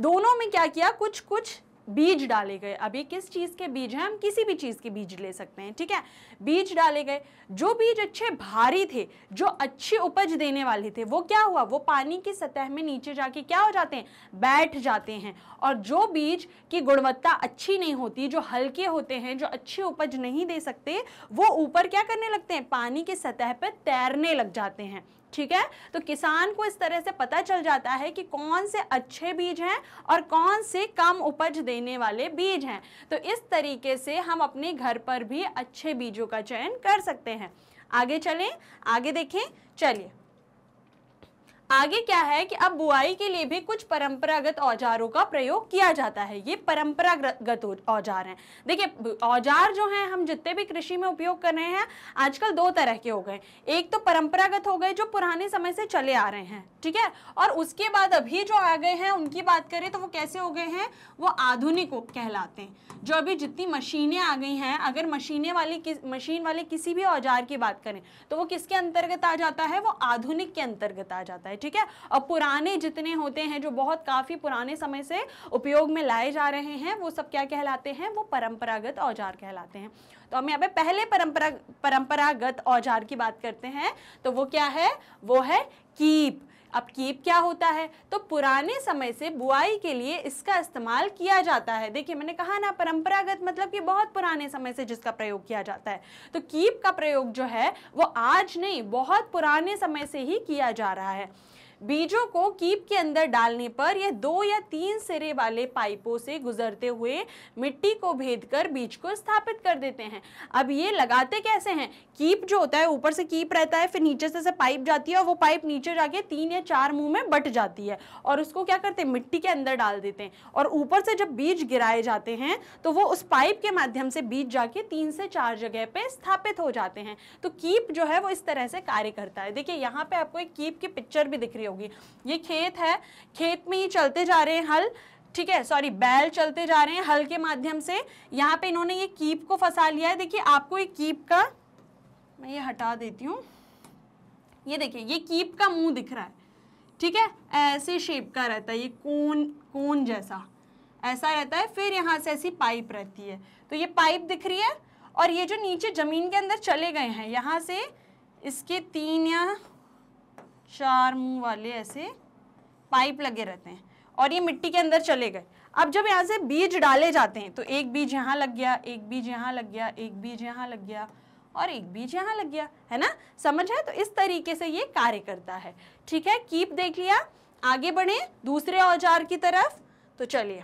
दोनों में क्या किया कुछ कुछ बीज डाले गए अभी किस चीज़ के बीज हैं हम किसी भी चीज़ के बीज ले सकते हैं ठीक है बीज डाले गए जो बीज अच्छे भारी थे जो अच्छी उपज देने वाले थे वो क्या हुआ वो पानी की सतह में नीचे जाके क्या हो जाते हैं बैठ जाते हैं और जो बीज की गुणवत्ता अच्छी नहीं होती जो हल्के होते हैं जो अच्छी उपज नहीं दे सकते वो ऊपर क्या करने लगते हैं पानी की सतह पर तैरने लग जाते हैं ठीक है तो किसान को इस तरह से पता चल जाता है कि कौन से अच्छे बीज हैं और कौन से कम उपज देने वाले बीज हैं तो इस तरीके से हम अपने घर पर भी अच्छे बीजों का चयन कर सकते हैं आगे चलें आगे देखें चलिए आगे क्या है कि अब बुआई के लिए भी कुछ परंपरागत औजारों का प्रयोग किया जाता है ये परंपरागत औजार हैं देखिए औजार जो हैं हम जितने भी कृषि में उपयोग कर रहे हैं आजकल दो तरह के हो गए एक तो परंपरागत हो गए जो पुराने समय से चले आ रहे हैं ठीक है और उसके बाद अभी जो आ गए हैं उनकी बात करें तो वो कैसे हो गए हैं वो आधुनिक कहलाते हैं जो अभी जितनी मशीनें आ गई हैं अगर मशीने वाली मशीन वाले किसी भी औजार की बात करें तो वो किसके अंतर्गत आ जाता है वो आधुनिक के अंतर्गत आ जाता है ठीक है अब पुराने जितने होते हैं जो बहुत काफ़ी पुराने समय से उपयोग में लाए जा रहे हैं वो सब क्या कहलाते हैं वो परंपरागत औजार कहलाते हैं तो हम यहाँ पे पहले परंपरा परंपरागत औजार की बात करते हैं तो वो क्या है वो है कीप अब कीप क्या होता है तो पुराने समय से बुआई के लिए इसका इस्तेमाल किया जाता है देखिए मैंने कहा ना परंपरागत मतलब कि बहुत पुराने समय से जिसका प्रयोग किया जाता है तो कीप का प्रयोग जो है वो आज नहीं बहुत पुराने समय से ही किया जा रहा है बीजों को कीप के अंदर डालने पर यह दो या तीन सिरे वाले पाइपों से गुजरते हुए मिट्टी को भेद कर बीज को स्थापित कर देते हैं अब ये लगाते कैसे हैं कीप जो होता है ऊपर से कीप रहता है फिर नीचे से पाइप जाती है और वो पाइप नीचे जाके तीन या चार मुंह में बट जाती है और उसको क्या करते हैं मिट्टी के अंदर डाल देते हैं और ऊपर से जब बीज गिराए जाते हैं तो वो उस पाइप के माध्यम से बीज जाके तीन से चार जगह पे स्थापित हो जाते हैं तो कीप जो है वो इस तरह से कार्य करता है देखिए यहाँ पे आपको एक कीप की पिक्चर भी दिख रही है होगी ये खेत है खेत में ही चलते जा रहे हैं हल ठीक है सॉरी बैल चलते जा रहे हैं हल के माध्यम से यहाँ पे इन्होंने ये कीप को फंसा लिया है देखिए आपको ये कीप का मैं ये हटा देती हूँ ये देखिए ये कीप का मुंह दिख रहा है ठीक है ऐसे शेप का रहता है ये कोन कोन जैसा ऐसा रहता है फिर यहाँ से ऐसी पाइप रहती है तो ये पाइप दिख रही है और ये जो नीचे ज़मीन के अंदर चले गए हैं यहाँ से इसके तीन या चार मुंह वाले ऐसे पाइप लगे रहते हैं और ये मिट्टी के अंदर चले गए अब जब यहाँ से बीज डाले जाते हैं तो एक बीज यहाँ लग गया एक बीज यहाँ लग गया एक बीज यहाँ लग गया और एक बीज यहाँ लग गया है ना समझ है तो इस तरीके से ये कार्य करता है ठीक है कीप देख लिया आगे बढ़े दूसरे औजार की तरफ तो चलिए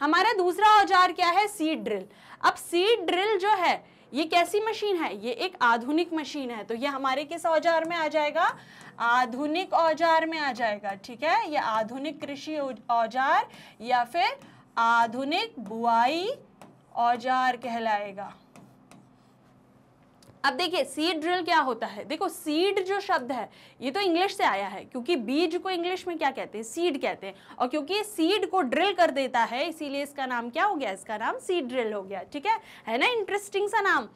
हमारा दूसरा औजार क्या है सीड ड्रिल अब सीड ड्रिल जो है ये कैसी मशीन है ये एक आधुनिक मशीन है तो ये हमारे किस औजार में आ जाएगा आधुनिक औजार में आ जाएगा ठीक है ये आधुनिक कृषि औजार या फिर आधुनिक बुआई औजार कहलाएगा अब देखिए सीड ड्रिल क्या होता है देखो सीड जो शब्द है ये तो इंग्लिश से आया है क्योंकि बीज को इंग्लिश में क्या कहते हैं सीड कहते हैं और क्योंकि सीड को ड्रिल कर देता है इसीलिए इसका नाम क्या हो गया इसका नाम सीड ड्रिल हो गया ठीक है है ना इंटरेस्टिंग सा नाम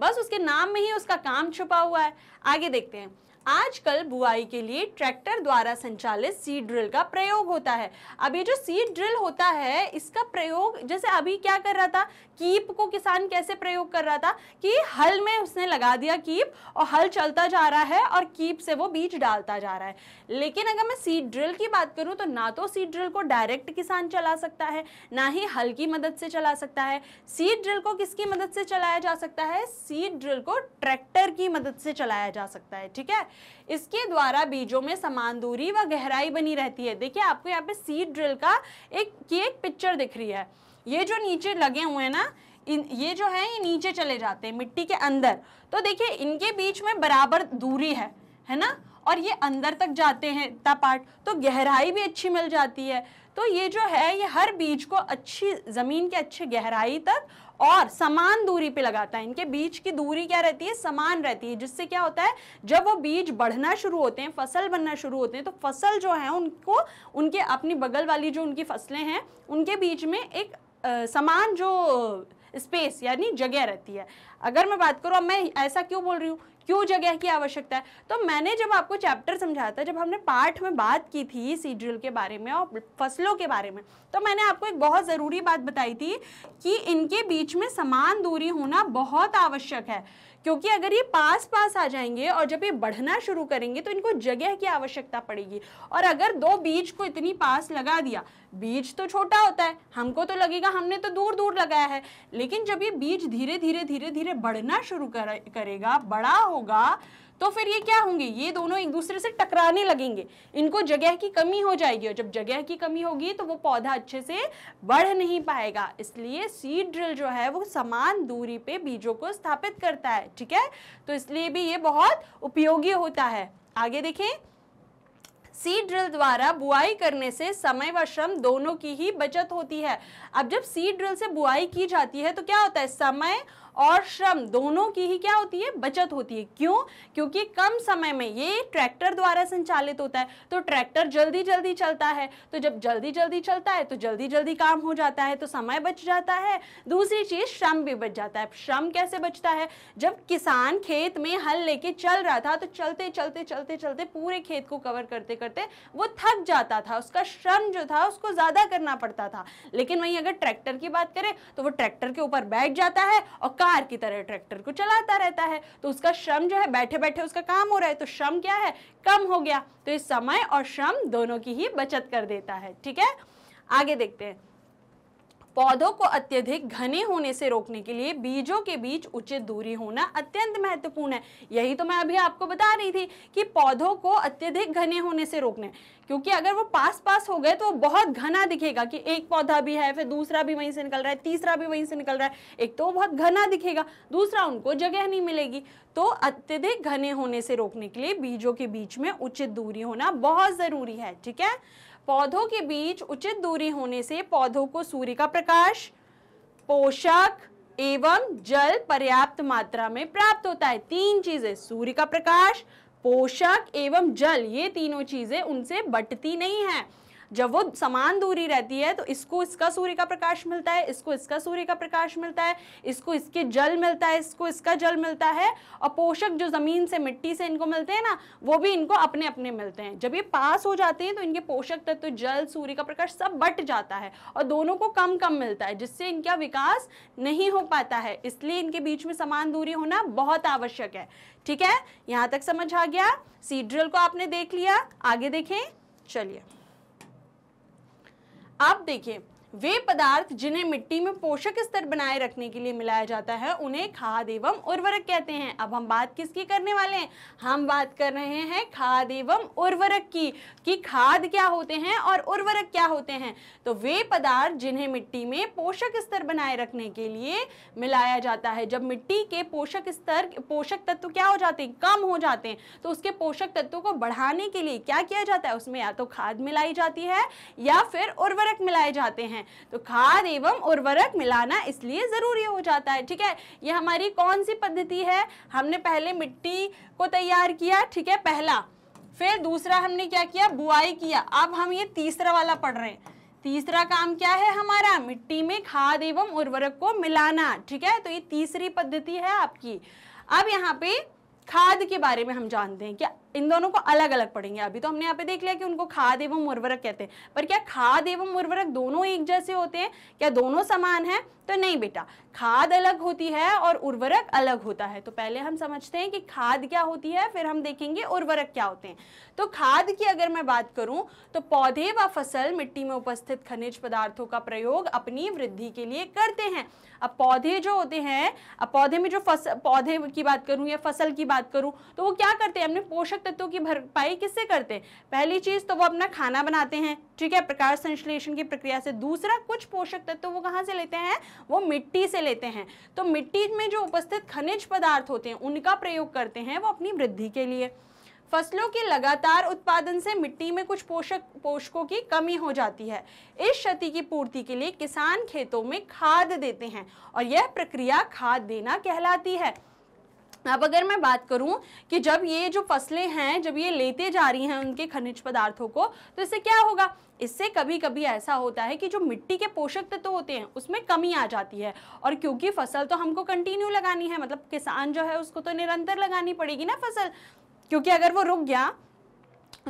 बस उसके नाम में ही उसका काम छुपा हुआ है आगे देखते हैं आजकल बुआई के लिए ट्रैक्टर द्वारा संचालित सीड ड्रिल का प्रयोग होता है अब ये जो सीड ड्रिल होता है इसका प्रयोग जैसे अभी क्या कर रहा था कीप को किसान कैसे प्रयोग कर रहा था कि हल में उसने लगा दिया कीप और हल चलता जा रहा है और कीप से वो बीज डालता जा रहा है लेकिन अगर मैं सीड ड्रिल की बात करूँ तो ना तो सीड ड्रिल को डायरेक्ट किसान चला सकता है ना ही हल की मदद से चला सकता है सीड ड्रिल को किसकी मदद से चलाया जा सकता है सीड ड्रिल को ट्रैक्टर की मदद से चलाया जा सकता है ठीक है इसके द्वारा बीजों में समान दूरी व गहराई बनी रहती है देखिए आपको यहाँ पे सीड ड्रिल का एक की एक पिक्चर दिख रही है ये जो नीचे लगे हुए हैं ना इन ये जो है ये नीचे चले जाते हैं मिट्टी के अंदर तो देखिए इनके बीच में बराबर दूरी है है ना और ये अंदर तक जाते हैं इतना पार्ट तो गहराई भी अच्छी मिल जाती है तो ये जो है ये हर बीज को अच्छी ज़मीन के अच्छे गहराई तक और समान दूरी पे लगाता है इनके बीज की दूरी क्या रहती है समान रहती है जिससे क्या होता है जब वो बीज बढ़ना शुरू होते हैं फसल बनना शुरू होते हैं तो फसल जो है उनको उनके अपनी बगल वाली जो उनकी फसलें हैं उनके बीच में एक समान जो स्पेस यानी जगह रहती है अगर मैं बात करूँ अब मैं ऐसा क्यों बोल रही हूँ क्यों जगह की आवश्यकता है तो मैंने जब आपको चैप्टर समझाया था जब हमने पाठ में बात की थी सीड्रिल के बारे में और फसलों के बारे में तो मैंने आपको एक बहुत ज़रूरी बात बताई थी कि इनके बीच में समान दूरी होना बहुत आवश्यक है क्योंकि अगर ये पास पास आ जाएंगे और जब ये बढ़ना शुरू करेंगे तो इनको जगह की आवश्यकता पड़ेगी और अगर दो बीज को इतनी पास लगा दिया बीज तो छोटा होता है हमको तो लगेगा हमने तो दूर दूर लगाया है लेकिन जब ये बीज धीरे धीरे धीरे धीरे बढ़ना शुरू करेगा बड़ा होगा तो फिर ये क्या होंगे ये दोनों एक दूसरे से टकराने लगेंगे इनको जगह की कमी हो जाएगी और जब जगह की कमी होगी तो वो पौधा अच्छे से बढ़ नहीं पाएगा इसलिए सीड ड्रिल जो है वो समान दूरी पे बीजों को स्थापित करता है ठीक है तो इसलिए भी ये बहुत उपयोगी होता है आगे देखें सीड ड्रिल द्वारा बुआई करने से समय व श्रम दोनों की ही बचत होती है अब जब सीड ड्रिल से बुआई की जाती है तो क्या होता है समय और श्रम दोनों की ही क्या होती है बचत होती है क्यों क्योंकि कम समय में ये ट्रैक्टर द्वारा संचालित होता है तो ट्रैक्टर जल्दी जल्दी चलता है तो जब जल्दी जल्दी चलता है तो जल्दी जल्दी काम हो जाता है तो समय बच जाता है दूसरी चीज़ श्रम भी बच जाता है श्रम कैसे बचता है जब किसान खेत में हल लेके चल रहा था तो चलते चलते चलते चलते पूरे खेत को कवर करते करते वो थक जाता था उसका श्रम जो था उसको ज़्यादा करना पड़ता था लेकिन वहीं अगर ट्रैक्टर की बात करें तो वो ट्रैक्टर के ऊपर बैठ जाता है और कार की तरह ट्रैक्टर को चलाता रहता है तो उसका श्रम जो है बैठे बैठे उसका काम हो रहा है तो श्रम क्या है कम हो गया तो इस समय और श्रम दोनों की ही बचत कर देता है ठीक है आगे देखते हैं पौधों को अत्यधिक घने होने से रोकने के लिए बीजों के बीच उचित दूरी होना अत्यंत महत्वपूर्ण है यही तो मैं अभी आपको बता रही थी कि पौधों को अत्यधिक घने होने से रोकने क्योंकि अगर वो पास पास हो गए तो वो बहुत घना दिखेगा कि एक पौधा भी है फिर दूसरा भी वहीं से निकल रहा है तीसरा भी वहीं से निकल रहा है एक तो बहुत घना दिखेगा दूसरा उनको जगह नहीं मिलेगी तो अत्यधिक घने होने से रोकने के लिए बीजों के बीच में उचित दूरी होना बहुत ज़रूरी है ठीक है पौधों के बीच उचित दूरी होने से पौधों को सूर्य का प्रकाश पोषक एवं जल पर्याप्त मात्रा में प्राप्त होता है तीन चीजें सूर्य का प्रकाश पोषक एवं जल ये तीनों चीजें उनसे बटती नहीं है जब वो समान दूरी रहती है तो इसको इसका सूर्य का प्रकाश मिलता है इसको इसका सूर्य का प्रकाश मिलता है इसको इसके जल मिलता है इसको इसका जल मिलता है और पोषक जो ज़मीन से मिट्टी से इनको मिलते हैं ना वो भी इनको अपने अपने मिलते हैं जब ये पास हो जाते हैं तो इनके पोषक तत्व तो जल सूर्य का प्रकाश सब बट जाता है और दोनों को कम कम मिलता है जिससे इनका विकास नहीं हो पाता है इसलिए इनके बीच में समान दूरी होना बहुत आवश्यक है ठीक है यहाँ तक समझ आ गया सीड्रियल को आपने देख लिया आगे देखें चलिए आप देखिए वे पदार्थ जिन्हें मिट्टी में पोषक स्तर बनाए रखने के लिए मिलाया जाता है उन्हें खाद एवं उर्वरक कहते हैं अब हम बात किसकी करने वाले हैं हम बात कर रहे हैं खाद एवं उर्वरक की कि खाद क्या होते हैं और उर्वरक क्या होते हैं तो वे पदार्थ जिन्हें मिट्टी में पोषक स्तर बनाए रखने के लिए मिलाया जाता है जब मिट्टी के पोषक स्तर पोषक तत्व क्या हो जाते हैं कम हो जाते हैं तो उसके पोषक तत्वों को बढ़ाने के लिए क्या किया जाता है उसमें या तो खाद मिलाई जाती है या फिर उर्वरक मिलाए जाते हैं तो खाद एवं उर्वरक मिलाना इसलिए ज़रूरी हो जाता है ठीक है ये हमारी कौन सी पद्धति है हमने पहले मिट्टी को तैयार किया ठीक है पहला फिर दूसरा हमने क्या किया बुआई किया अब हम ये तीसरा वाला पढ़ रहे हैं तीसरा काम क्या है हमारा मिट्टी में खाद एवं उर्वरक को मिलाना ठीक है तो ये तीसरी पद्धति है आपकी अब यहाँ पे खाद के बारे में हम जानते हैं क्या इन दोनों को अलग अलग पढ़ेंगे अभी तो हमने यहाँ पे देख लिया कि उनको खाद एवं उर्वरक कहते हैं पर क्या खाद एवं उर्वरक दोनों एक जैसे होते हैं क्या दोनों समान है तो नहीं बेटा खाद अलग होती है और उर्वरक अलग होता है तो पहले हम समझते हैं कि खाद क्या होती है फिर हम देखेंगे उर्वरक क्या होते हैं तो खाद की अगर मैं बात करूं तो पौधे व फसल मिट्टी में उपस्थित खनिज पदार्थों का प्रयोग अपनी वृद्धि के लिए करते हैं अब पौधे जो होते हैं अब पौधे में जो फसल पौधे की बात करूं या फसल की बात करूं तो वो क्या करते हैं हमने पोषक तत्वों की भरपाई किससे करते हैं पहली चीज तो वो अपना खाना बनाते हैं ठीक है प्रकाश संश्लेषण की प्रक्रिया से दूसरा कुछ पोषक तत्व वो कहाँ से लेते हैं वो मिट्टी से लेते हैं तो मिट्टी में जो उपस्थित खनिज पदार्थ होते हैं उनका प्रयोग करते हैं वो अपनी वृद्धि के लिए फसलों के लगातार उत्पादन से मिट्टी में कुछ पोषक पोषकों की कमी हो जाती है इस क्षति की पूर्ति के लिए किसान खेतों में खाद देते हैं और यह प्रक्रिया खाद देना कहलाती है अब अगर मैं बात करूं कि जब ये जो फसलें हैं जब ये लेते जा रही हैं उनके खनिज पदार्थों को तो इससे क्या होगा इससे कभी कभी ऐसा होता है कि जो मिट्टी के पोषक तत्व तो होते हैं उसमें कमी आ जाती है और क्योंकि फसल तो हमको कंटिन्यू लगानी है मतलब किसान जो है उसको तो निरंतर लगानी पड़ेगी ना फसल क्योंकि अगर वो रुक गया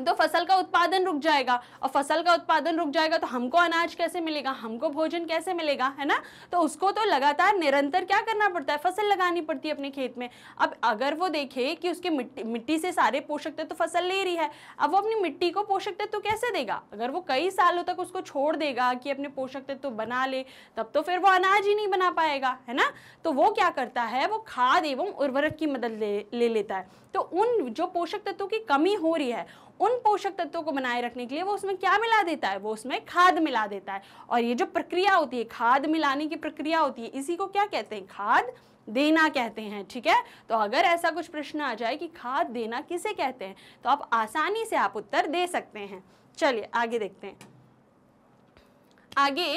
तो फसल का उत्पादन रुक जाएगा और फसल का उत्पादन रुक जाएगा तो हमको अनाज कैसे मिलेगा हमको भोजन कैसे मिलेगा है ना तो उसको तो लगातार निरंतर क्या करना पड़ता है फसल लगानी पड़ती है अपने खेत में अब अगर वो देखे कि उसके मिट्टी मिट्टी से सारे पोषक तत्व तो फसल ले रही है अब वो अपनी मिट्टी को पोषक तत्व तो कैसे देगा अगर वो कई सालों तक उसको छोड़ देगा कि अपने पोषक तत्व तो बना ले तब तो फिर वो अनाज ही नहीं बना पाएगा है ना तो वो क्या करता है वो खाद एवं उर्वरक की मदद ले, ले लेता है तो उन जो पोषक तत्वों की कमी हो रही है उन पोषक तत्वों को बनाए रखने के लिए वो उसमें क्या मिला देता है वो उसमें खाद मिला देता है और ये जो प्रक्रिया होती है खाद मिलाने की प्रक्रिया होती है इसी को क्या कहते हैं खाद देना कहते हैं ठीक है तो अगर ऐसा कुछ प्रश्न आ जाए कि खाद देना किसे कहते हैं तो आप आसानी से आप उत्तर दे सकते हैं चलिए आगे देखते हैं आगे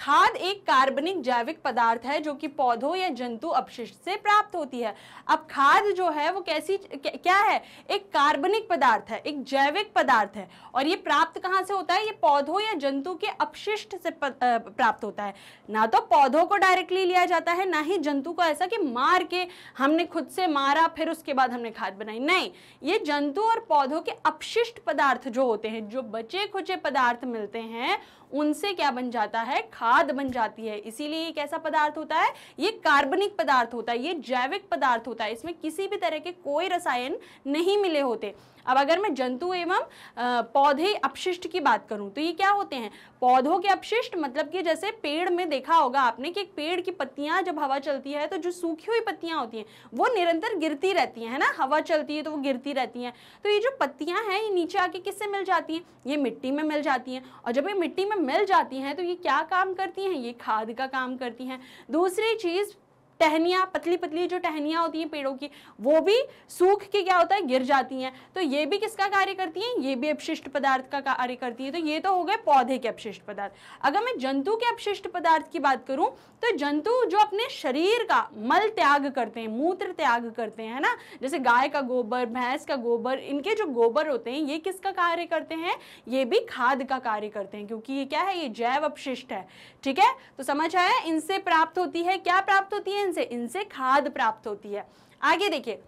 खाद एक कार्बनिक जैविक पदार्थ है जो कि पौधों या जंतु अपशिष्ट से प्राप्त होती है अब खाद जो है वो कैसी क्या है एक कार्बनिक पदार्थ है एक जैविक पदार्थ है और ये प्राप्त कहाँ से होता है ये पौधों या जंतु के अपशिष्ट से प्राप्त होता है ना तो पौधों को डायरेक्टली लिया जाता है ना ही जंतु को ऐसा कि मार के हमने खुद से मारा फिर उसके बाद हमने खाद बनाई नहीं ये जंतु और पौधों के अपशिष्ट पदार्थ जो होते हैं जो बचे खुचे पदार्थ मिलते हैं उनसे क्या बन जाता है खाद बन जाती है इसीलिए ये कैसा पदार्थ होता है ये कार्बनिक पदार्थ होता है ये जैविक पदार्थ होता है इसमें किसी भी तरह के कोई रसायन नहीं मिले होते अब अगर मैं जंतु एवं पौधे अपशिष्ट की बात करूं तो ये क्या होते हैं पौधों के अपशिष्ट मतलब कि जैसे पेड़ में देखा होगा आपने कि एक पेड़ की पत्तियां जब हवा चलती है तो जो सूखी हुई पत्तियां होती हैं वो निरंतर गिरती रहती हैं है ना हवा चलती है तो वो गिरती रहती हैं तो ये जो पत्तियां हैं ये नीचे आके किससे मिल जाती हैं ये मिट्टी में मिल जाती हैं और जब ये मिट्टी में मिल जाती हैं तो ये क्या काम करती हैं ये खाद का काम करती हैं दूसरी चीज़ टहनियाँ पतली पतली जो टहनियाँ होती हैं पेड़ों की वो भी सूख के क्या होता है गिर जाती हैं तो ये भी किसका कार्य करती हैं ये भी अपशिष्ट पदार्थ का कार्य करती है तो ये तो हो गए पौधे के अपशिष्ट पदार्थ अगर मैं जंतु के अपशिष्ट पदार्थ की बात करूँ तो जंतु जो अपने शरीर का मल त्याग करते हैं मूत्र त्याग करते हैं ना जैसे गाय का गोबर भैंस का गोबर इनके जो गोबर होते हैं ये किसका कार्य करते हैं ये भी खाद का कार्य करते हैं क्योंकि ये क्या है ये जैव अपशिष्ट है ठीक है तो समझ आया इनसे प्राप्त होती है क्या प्राप्त होती है कौन से इनसे खाद प्राप्त होती है आगे देखिए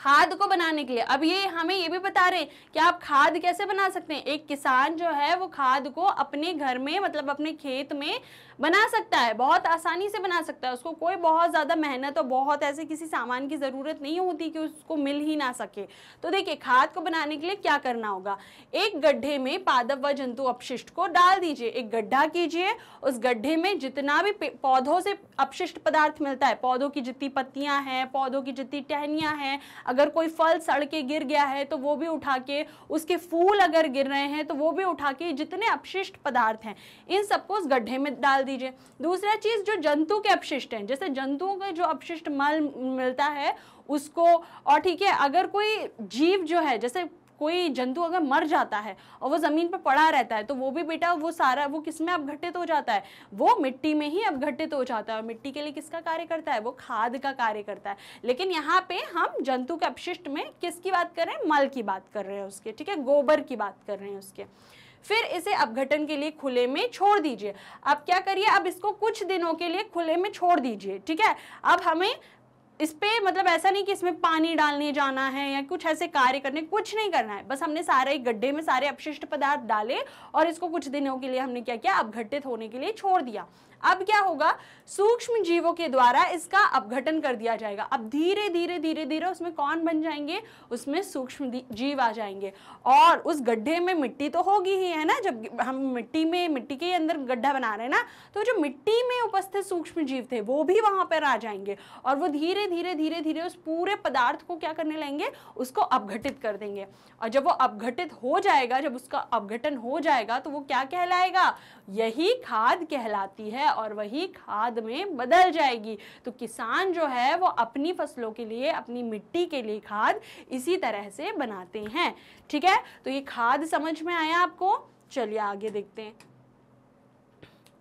खाद को बनाने के लिए अब ये हमें ये भी बता रहे हैं कि आप खाद कैसे बना सकते हैं एक किसान जो है वो खाद को अपने घर में मतलब अपने खेत में बना सकता है बहुत आसानी से बना सकता है उसको कोई बहुत ज़्यादा मेहनत और बहुत ऐसे किसी सामान की ज़रूरत नहीं होती कि उसको मिल ही ना सके तो देखिए खाद को बनाने के लिए क्या करना होगा एक गड्ढे में पादप व जंतु अपशिष्ट को डाल दीजिए एक गड्ढा कीजिए उस गड्ढे में जितना भी पौधों से अपशिष्ट पदार्थ मिलता है पौधों की जितनी पत्तियां हैं पौधों की जितनी टहनियाँ हैं अगर कोई फल सड़ के गिर गया है तो वो भी उठा के उसके फूल अगर गिर रहे हैं तो वो भी उठा के जितने अपशिष्ट पदार्थ हैं इन सबको उस गड्ढे में डाल दीजिए दूसरा चीज़ जो जंतु के अपशिष्ट हैं जैसे जंतुओं के जो अपशिष्ट मल मिलता है उसको और ठीक है अगर कोई जीव जो है जैसे कोई जंतु अगर मर जाता है और वो ज़मीन पर पड़ा रहता है तो वो भी बेटा वो सारा वो किस में अपघटित हो जाता है वो मिट्टी में ही अपघटित हो जाता है और मिट्टी के लिए किसका कार्य करता है वो खाद का कार्य करता है लेकिन यहाँ पे हम जंतु के अपशिष्ट में किसकी बात कर रहे हैं मल की बात कर रहे हैं उसके ठीक है गोबर की बात कर रहे हैं उसके फिर इसे अपघटन के लिए खुले में छोड़ दीजिए अब क्या करिए अब इसको कुछ दिनों के लिए खुले में छोड़ दीजिए ठीक है अब हमें इस पर मतलब ऐसा नहीं कि इसमें पानी डालने जाना है या कुछ ऐसे कार्य करने कुछ नहीं करना है बस हमने सारे गड्ढे में सारे अपशिष्ट पदार्थ डाले और इसको कुछ दिनों के लिए हमने क्या किया अपघटित होने के लिए छोड़ दिया अब क्या होगा सूक्ष्म जीवों के द्वारा इसका अपघटन कर दिया जाएगा अब धीरे धीरे धीरे धीरे उसमें कौन बन जाएंगे उसमें सूक्ष्म जीव आ जाएंगे और उस गड्ढे में मिट्टी तो होगी ही है ना जब हम मिट्टी में मिट्टी के अंदर गड्ढा बना रहे हैं ना तो जो मिट्टी में उपस्थित सूक्ष्म जीव थे वो भी वहां पर आ जाएंगे और वो धीरे धीरे धीरे धीरे उस पूरे पदार्थ को क्या करने लगेंगे उसको अपघटित कर देंगे और जब वो अपघटित हो जाएगा जब उसका अपघटन हो जाएगा तो वो क्या कहलाएगा यही खाद कहलाती है और वही खाद में बदल जाएगी तो किसान जो है वो अपनी फसलों के लिए अपनी मिट्टी के लिए खाद इसी तरह से बनाते हैं ठीक है तो ये खाद समझ में आया आपको चलिए आगे देखते हैं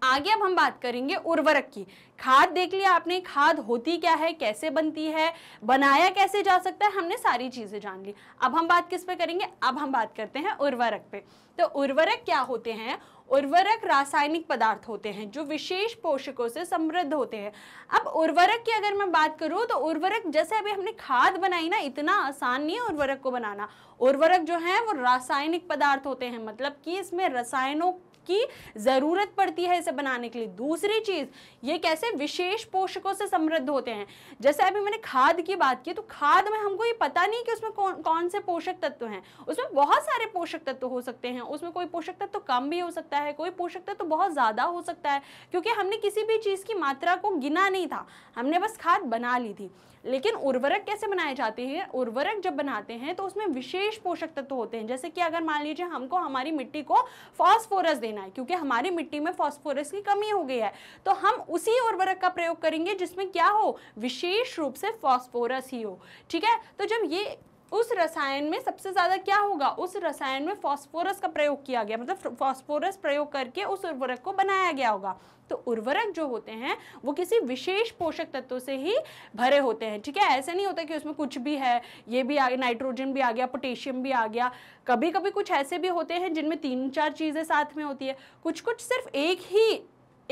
आगे अब हम बात करेंगे उर्वरक की खाद देख लिया आपने खाद होती क्या है कैसे बनती है बनाया कैसे जा सकता है हमने सारी चीज़ें जान ली अब हम बात किस पे करेंगे अब हम बात करते हैं उर्वरक पे तो उर्वरक क्या होते हैं उर्वरक रासायनिक पदार्थ होते हैं जो विशेष पोषकों से समृद्ध होते हैं अब उर्वरक की अगर मैं बात करूँ तो उर्वरक जैसे अभी हमने खाद बनाई ना इतना आसान नहीं है उर्वरक को बनाना उर्वरक जो है वो रासायनिक पदार्थ होते हैं मतलब कि इसमें रसायनों की ज़रूरत पड़ती है इसे बनाने के लिए दूसरी चीज़ ये कैसे विशेष पोषकों से समृद्ध होते हैं जैसे अभी मैंने खाद की बात की तो खाद में हमको ये पता नहीं कि उसमें कौन कौन से पोषक तत्व हैं उसमें बहुत सारे पोषक तत्व हो सकते हैं उसमें कोई पोषक तत्व तो कम भी हो सकता है कोई पोषक तत्व तो बहुत ज़्यादा हो सकता है क्योंकि हमने किसी भी चीज़ की मात्रा को गिना नहीं था हमने बस खाद बना ली थी लेकिन उर्वरक कैसे बनाए जाते हैं उर्वरक जब बनाते हैं तो उसमें विशेष पोषक तत्व होते हैं जैसे कि अगर मान लीजिए हमको हमारी मिट्टी को फॉस्फोरस देना है क्योंकि हमारी मिट्टी में फॉस्फोरस की कमी हो गई है तो हम उसी उर्वरक का प्रयोग करेंगे जिसमें क्या हो विशेष रूप से फॉस्फोरस ही हो ठीक है तो जब ये उस रसायन में सबसे ज़्यादा क्या होगा उस रसायन में फॉस्फोरस का प्रयोग किया गया मतलब फॉस्फोरस प्रयोग करके उस उर्वरक को बनाया गया होगा तो उर्वरक जो होते हैं वो किसी विशेष पोषक तत्व से ही भरे होते हैं ठीक है ऐसे नहीं होता कि उसमें कुछ भी है ये भी आ गया नाइट्रोजन भी आ गया पोटेशियम भी आ गया कभी कभी कुछ ऐसे भी होते हैं जिनमें तीन चार चीज़ें साथ में होती है कुछ कुछ सिर्फ एक ही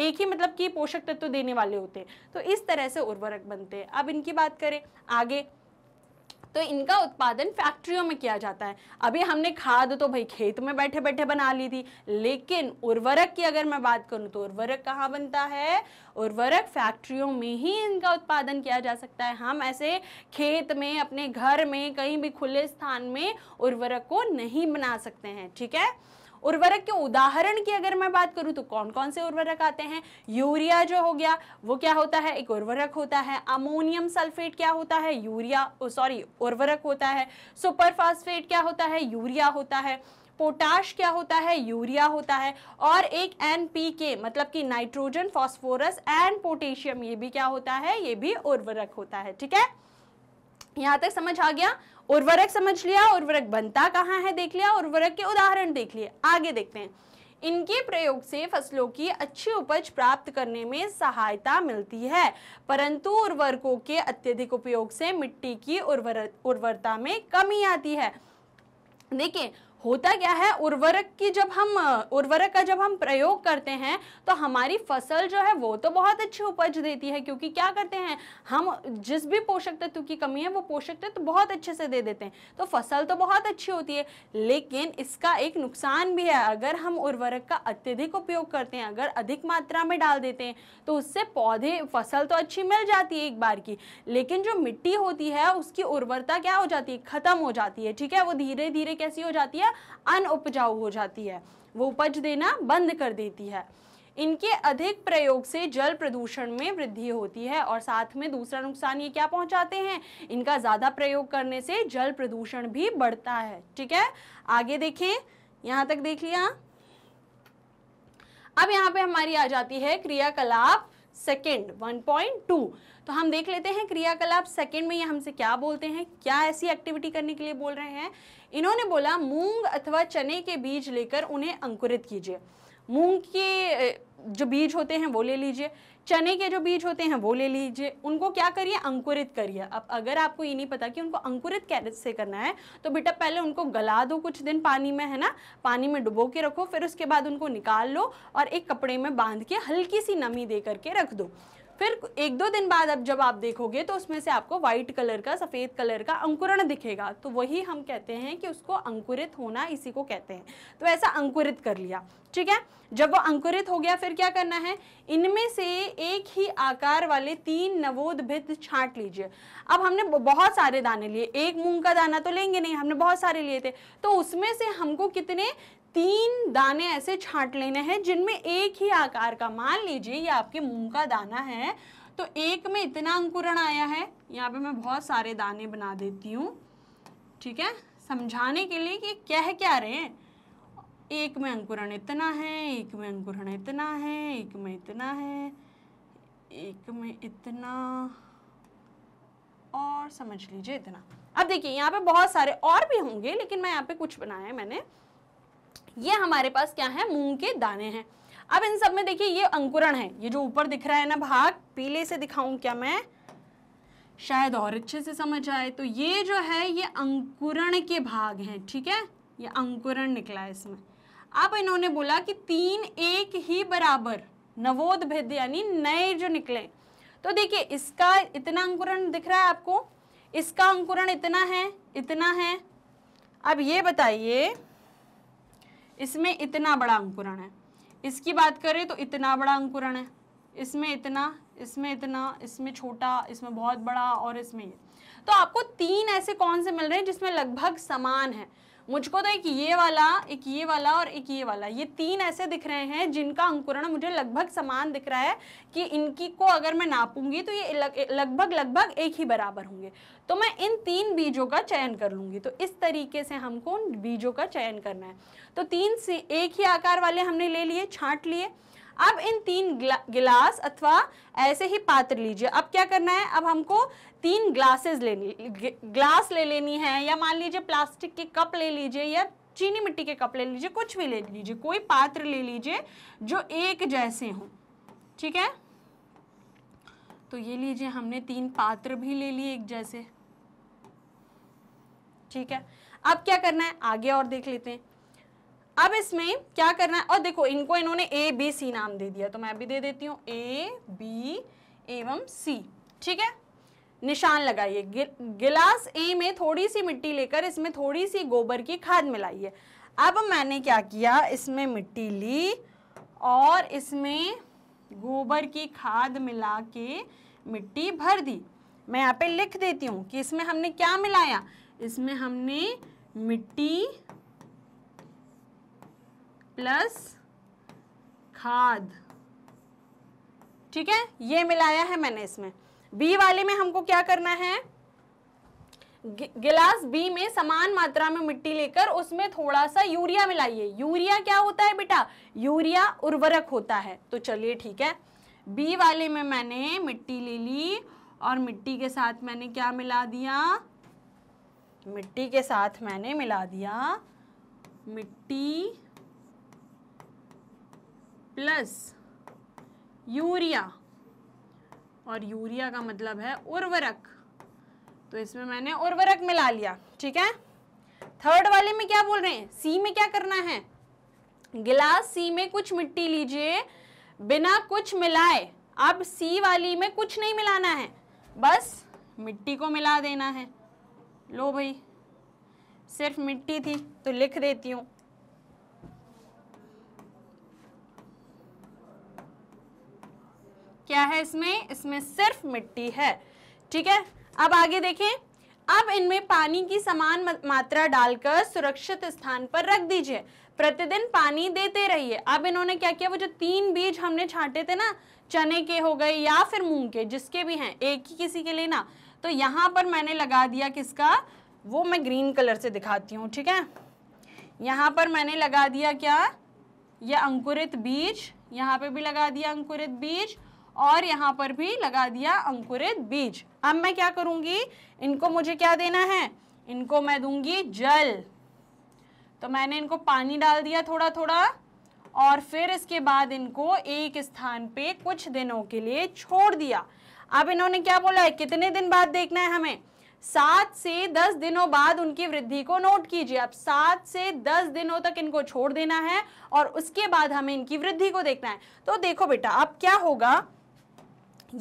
एक ही मतलब कि पोषक तत्व देने वाले होते हैं तो इस तरह से उर्वरक बनते हैं अब इनकी बात करें आगे तो इनका उत्पादन फैक्ट्रियों में किया जाता है अभी हमने खाद तो भाई खेत में बैठे बैठे बना ली थी लेकिन उर्वरक की अगर मैं बात करूँ तो उर्वरक कहाँ बनता है उर्वरक फैक्ट्रियों में ही इनका उत्पादन किया जा सकता है हम ऐसे खेत में अपने घर में कहीं भी खुले स्थान में उर्वरक को नहीं बना सकते हैं ठीक है उर्वरक के उदाहरण की अगर मैं बात करूँ तो कौन कौन से उर्वरक आते हैं यूरिया जो हो गया वो क्या होता है एक उर्वरक होता है अमोनियम सल्फेट क्या होता है यूरिया सॉरी उर्वरक होता है सुपरफास्फेट क्या होता है यूरिया होता है पोटाश क्या होता है यूरिया होता है और एक एनपीके मतलब कि नाइट्रोजन फॉस्फोरस एंड पोटेशियम ये भी क्या होता है ये भी उर्वरक होता है ठीक है यहां तक समझ आ गया उर्वरक समझ लिया उर्वरक बनता कहाँ है देख लिया उर्वरक के उदाहरण देख लिए आगे देखते हैं इनके प्रयोग से फसलों की अच्छी उपज प्राप्त करने में सहायता मिलती है परंतु उर्वरकों के अत्यधिक उपयोग से मिट्टी की उर्वर उर्वरता में कमी आती है देखिए होता क्या है उर्वरक की जब हम उर्वरक का जब हम प्रयोग करते हैं तो हमारी फसल जो है वो तो बहुत अच्छी उपज देती है क्योंकि क्या करते हैं हम जिस भी पोषक तत्व की कमी है वो पोषक तत्व तो बहुत अच्छे से दे देते हैं तो फसल तो बहुत अच्छी होती है लेकिन इसका एक नुकसान भी है अगर हम उर्वरक का अत्यधिक उपयोग करते हैं अगर अधिक मात्रा में डाल देते हैं तो उससे पौधे फसल तो अच्छी मिल जाती है एक बार की लेकिन जो मिट्टी होती है उसकी उर्वरता क्या हो जाती है ख़त्म हो जाती है ठीक है वो धीरे धीरे कैसी हो जाती है अनउपजाऊ हो जाती है वो उपज देना बंद कर देती है इनके अधिक प्रयोग से जल प्रदूषण में वृद्धि होती है और साथ में दूसरा नुकसान ये क्या पहुंचाते हैं इनका ज़्यादा प्रयोग करने से जल प्रदूषण भी बढ़ता है ठीक है आगे देखें यहाँ तक देख लिया अब यहाँ पे हमारी आ जाती है क्रियाकलाप सेकेंड 1.2 तो हम देख लेते हैं क्रियाकलाप सेकेंड में ये हमसे क्या बोलते हैं क्या ऐसी एक्टिविटी करने के लिए बोल रहे हैं इन्होंने बोला मूंग अथवा चने के बीज लेकर उन्हें अंकुरित कीजिए मूंग के जो बीज होते हैं वो ले लीजिए चने के जो बीज होते हैं वो ले लीजिए उनको क्या करिए अंकुरित करिए अब अगर आपको ये नहीं पता कि उनको अंकुरित कैसे करना है तो बेटा पहले उनको गला दो कुछ दिन पानी में है ना पानी में डुबो के रखो फिर उसके बाद उनको निकाल लो और एक कपड़े में बांध के हल्की सी नमी दे करके रख दो फिर एक दो दिन बाद अब जब आप देखोगे तो उसमें से आपको व्हाइट कलर का सफ़ेद कलर का अंकुरण दिखेगा तो वही हम कहते हैं कि उसको अंकुरित होना इसी को कहते हैं तो ऐसा अंकुरित कर लिया ठीक है जब वो अंकुरित हो गया फिर क्या करना है इनमें से एक ही आकार वाले तीन नवोद्भिद छांट लीजिए अब हमने बहुत सारे दाने लिए एक मूंग का दाना तो लेंगे नहीं हमने बहुत सारे लिए थे तो उसमें से हमको कितने तीन दाने ऐसे छांट लेने हैं जिनमें एक ही आकार का मान लीजिए ये आपके मूंग का दाना है तो एक में इतना अंकुरण आया है यहाँ पे मैं बहुत सारे दाने बना देती हूँ ठीक है समझाने के लिए कि कह क्या रहे हैं एक में अंकुरण इतना है एक में अंकुरण इतना है एक में इतना है एक में इतना और समझ लीजिए इतना अब देखिए यहाँ पे बहुत सारे और भी होंगे लेकिन मैं यहाँ पे कुछ बनाया है मैंने ये हमारे पास क्या है मूंग के दाने हैं अब इन सब में देखिए ये अंकुरण है ये जो ऊपर दिख रहा है ना भाग पीले से दिखाऊं क्या मैं शायद और अच्छे से समझ आए तो ये जो है ये अंकुरण के भाग हैं ठीक है ये अंकुरण निकला है इसमें अब इन्होंने बोला कि तीन एक ही बराबर नवोद भेद यानी नए जो निकले तो देखिए इसका इतना अंकुरण दिख रहा है आपको इसका अंकुरण इतना है इतना है अब ये बताइए इसमें इतना बड़ा अंकुरण है इसकी बात करें तो इतना बड़ा अंकुरण है इसमें इतना इसमें इतना इसमें छोटा इसमें बहुत बड़ा और इसमें ये तो आपको तीन ऐसे कौन से मिल रहे हैं जिसमें लगभग समान है मुझको तो एक ये वाला एक ये वाला और एक ये वाला ये तीन ऐसे दिख रहे हैं जिनका अंकुरण मुझे लगभग समान दिख रहा है कि इनकी को अगर मैं नापूंगी तो ये लगभग लगभग एक ही बराबर होंगे तो मैं इन तीन बीजों का चयन कर लूंगी तो इस तरीके से हमको उन बीजों का चयन करना है तो तीन से एक ही आकार वाले हमने ले लिए छाट लिए अब इन तीन गिलास अथवा ऐसे ही पात्र लीजिए अब क्या करना है अब हमको तीन ग्लासेस लेनी ग्लास ले लेनी है या मान लीजिए प्लास्टिक के कप ले लीजिए या चीनी मिट्टी के कप ले लीजिए कुछ भी ले लीजिए कोई पात्र ले लीजिए जो एक जैसे हों ठीक है तो ये लीजिए हमने तीन पात्र भी ले लिए एक जैसे ठीक है अब क्या करना है आगे और देख लेते हैं अब इसमें क्या करना है और देखो इनको इन्होंने ए बी सी नाम दे दिया तो मैं भी दे देती हूँ ए बी एवं सी ठीक है निशान लगाइए गिलास ए में थोड़ी सी मिट्टी लेकर इसमें थोड़ी सी गोबर की खाद मिलाइए अब मैंने क्या किया इसमें मिट्टी ली और इसमें गोबर की खाद मिला के मिट्टी भर दी मैं यहाँ पे लिख देती हूँ कि इसमें हमने क्या मिलाया इसमें हमने मिट्टी प्लस खाद ठीक है ये मिलाया है मैंने इसमें बी वाले में हमको क्या करना है गिलास बी में समान मात्रा में मिट्टी लेकर उसमें थोड़ा सा यूरिया मिलाइए यूरिया क्या होता है बेटा यूरिया उर्वरक होता है तो चलिए ठीक है बी वाले में मैंने मिट्टी ले ली और मिट्टी के साथ मैंने क्या मिला दिया मिट्टी के साथ मैंने मिला दिया मिट्टी प्लस यूरिया और यूरिया का मतलब है उर्वरक तो इसमें मैंने उर्वरक मिला लिया ठीक है थर्ड वाले में क्या बोल रहे हैं सी में क्या करना है गिलास सी में कुछ मिट्टी लीजिए बिना कुछ मिलाए अब सी वाली में कुछ नहीं मिलाना है बस मिट्टी को मिला देना है लो भाई सिर्फ मिट्टी थी तो लिख देती हूँ क्या है इसमें इसमें सिर्फ मिट्टी है ठीक है अब आगे देखें अब इनमें पानी की समान मात्रा डालकर सुरक्षित स्थान पर रख दीजिए प्रतिदिन पानी देते रहिए अब इन्होंने क्या किया वो जो तीन बीज हमने छांटे थे ना चने के हो गए या फिर मूंग के जिसके भी हैं एक ही किसी के लिए ना तो यहाँ पर मैंने लगा दिया किसका वो मैं ग्रीन कलर से दिखाती हूँ ठीक है यहाँ पर मैंने लगा दिया क्या यह अंकुरित बीज यहाँ पे भी लगा दिया अंकुरित बीज और यहाँ पर भी लगा दिया अंकुरित बीज अब मैं क्या करूंगी इनको मुझे क्या देना है इनको मैं दूंगी जल तो मैंने इनको पानी डाल दिया थोड़ा थोड़ा और फिर इसके बाद इनको एक स्थान पे कुछ दिनों के लिए छोड़ दिया अब इन्होंने क्या बोला है कितने दिन बाद देखना है हमें सात से दस दिनों बाद उनकी वृद्धि को नोट कीजिए अब सात से दस दिनों तक इनको छोड़ देना है और उसके बाद हमें इनकी वृद्धि को देखना है तो देखो बेटा अब क्या होगा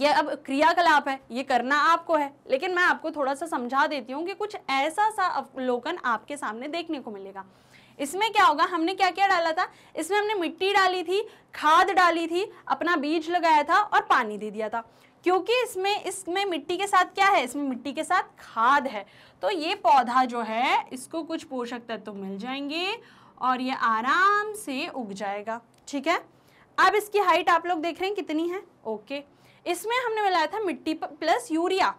ये अब क्रियाकलाप है ये करना आपको है लेकिन मैं आपको थोड़ा सा समझा देती हूँ कि कुछ ऐसा सा अवलोकन आपके सामने देखने को मिलेगा इसमें क्या होगा हमने क्या क्या डाला था इसमें हमने मिट्टी डाली थी खाद डाली थी अपना बीज लगाया था और पानी दे दिया था क्योंकि इसमें इसमें मिट्टी के साथ क्या है इसमें मिट्टी के साथ खाद है तो ये पौधा जो है इसको कुछ पोषक तत्व तो मिल जाएंगे और ये आराम से उग जाएगा ठीक है अब इसकी हाइट आप लोग देख रहे हैं कितनी है ओके इसमें हमने मिलाया था मिट्टी प्लस यूरिया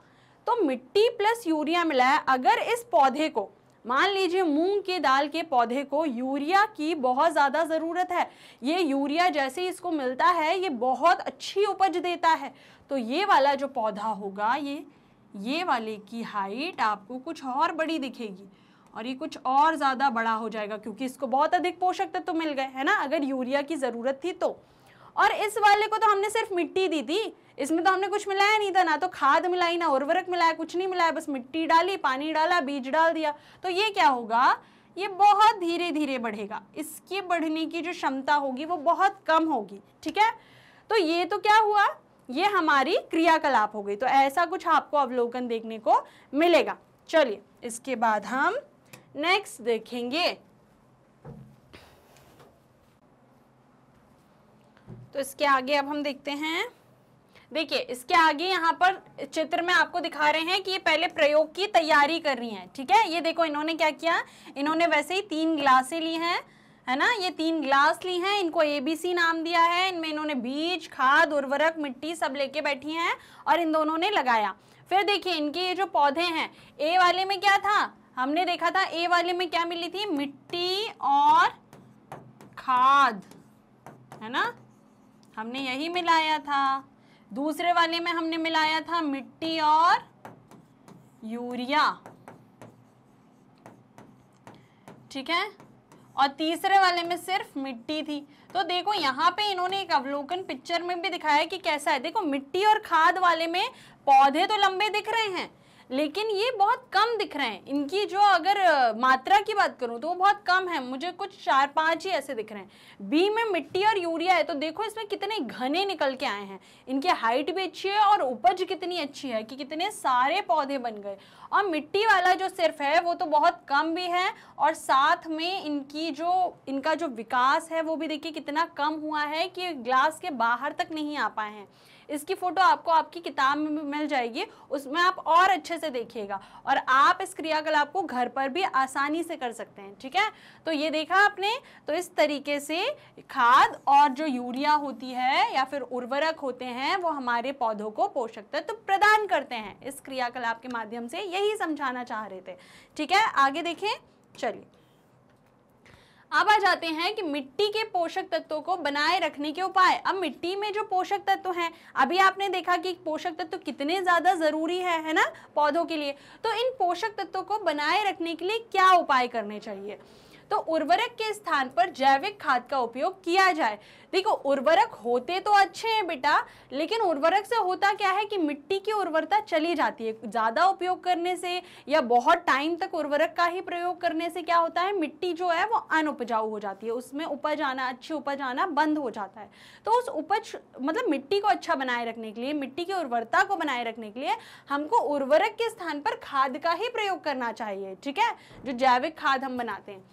तो मिट्टी प्लस यूरिया मिलाया अगर इस पौधे को मान लीजिए मूंग के दाल के पौधे को यूरिया की बहुत ज़्यादा ज़रूरत है ये यूरिया जैसे ही इसको मिलता है ये बहुत अच्छी उपज देता है तो ये वाला जो पौधा होगा ये ये वाले की हाइट आपको कुछ और बड़ी दिखेगी और ये कुछ और ज़्यादा बड़ा हो जाएगा क्योंकि इसको बहुत अधिक पोषक तत्व तो मिल गए है ना अगर यूरिया की ज़रूरत थी तो और इस वाले को तो हमने सिर्फ मिट्टी दी थी इसमें तो हमने कुछ मिलाया नहीं था ना तो खाद मिलाई ना उर्वरक मिलाया कुछ नहीं मिलाया बस मिट्टी डाली पानी डाला बीज डाल दिया तो ये क्या होगा ये बहुत धीरे धीरे बढ़ेगा इसके बढ़ने की जो क्षमता होगी वो बहुत कम होगी ठीक है तो ये तो क्या हुआ ये हमारी क्रियाकलाप हो गई तो ऐसा कुछ आपको अवलोकन देखने को मिलेगा चलिए इसके बाद हम नेक्स्ट देखेंगे तो इसके आगे अब हम देखते हैं देखिए इसके आगे यहाँ पर चित्र में आपको दिखा रहे हैं कि ये पहले प्रयोग की तैयारी कर रही हैं ठीक है ये देखो इन्होंने क्या किया इन्होंने वैसे ही तीन गिलासें ली हैं है ना ये तीन ग्लास ली हैं इनको एबीसी नाम दिया है इनमें इन्होंने बीज खाद उर्वरक मिट्टी सब लेके बैठी हैं और इन दोनों ने लगाया फिर देखिए इनके ये जो पौधे हैं ए वाले में क्या था हमने देखा था ए वाले में क्या मिली थी मिट्टी और खाद है ना हमने यही मिलाया था दूसरे वाले में हमने मिलाया था मिट्टी और यूरिया ठीक है और तीसरे वाले में सिर्फ मिट्टी थी तो देखो यहाँ पे इन्होंने एक अवलोकन पिक्चर में भी दिखाया कि कैसा है देखो मिट्टी और खाद वाले में पौधे तो लंबे दिख रहे हैं लेकिन ये बहुत कम दिख रहे हैं इनकी जो अगर मात्रा की बात करूँ तो वो बहुत कम है मुझे कुछ चार पाँच ही ऐसे दिख रहे हैं बी में मिट्टी और यूरिया है तो देखो इसमें कितने घने निकल के आए हैं इनकी हाइट भी अच्छी है और उपज कितनी अच्छी है कि कितने सारे पौधे बन गए और मिट्टी वाला जो सिर्फ है वो तो बहुत कम भी है और साथ में इनकी जो इनका जो विकास है वो भी देखिए कितना कम हुआ है कि ग्लास के बाहर तक नहीं आ पाए हैं इसकी फ़ोटो आपको आपकी किताब में भी मिल जाएगी उसमें आप और अच्छे से देखिएगा और आप इस क्रियाकलाप को घर पर भी आसानी से कर सकते हैं ठीक है तो ये देखा आपने तो इस तरीके से खाद और जो यूरिया होती है या फिर उर्वरक होते हैं वो हमारे पौधों को पोषक तत्व तो प्रदान करते हैं इस क्रियाकलाप के माध्यम से यही समझाना चाह रहे थे ठीक है आगे देखें चलिए अब आ जाते हैं कि मिट्टी के पोषक तत्वों को बनाए रखने के उपाय अब मिट्टी में जो पोषक तत्व हैं अभी आपने देखा कि पोषक तत्व कितने ज़्यादा ज़रूरी है है ना पौधों के लिए तो इन पोषक तत्वों को बनाए रखने के लिए क्या उपाय करने चाहिए तो उर्वरक के स्थान पर जैविक खाद का उपयोग किया जाए देखो उर्वरक होते तो अच्छे हैं बेटा लेकिन उर्वरक से होता क्या है कि मिट्टी की उर्वरता चली जाती है ज़्यादा उपयोग करने से या बहुत टाइम तक उर्वरक का ही प्रयोग करने से क्या होता है मिट्टी जो है वो अनुपजाऊ हो जाती है उसमें उपज आना अच्छी उपज आना बंद हो जाता है तो उस उपज मतलब मिट्टी को अच्छा बनाए रखने के लिए मिट्टी की उर्वरता को बनाए रखने के लिए हमको उर्वरक के स्थान पर खाद का ही प्रयोग करना चाहिए ठीक है जो जैविक खाद हम बनाते हैं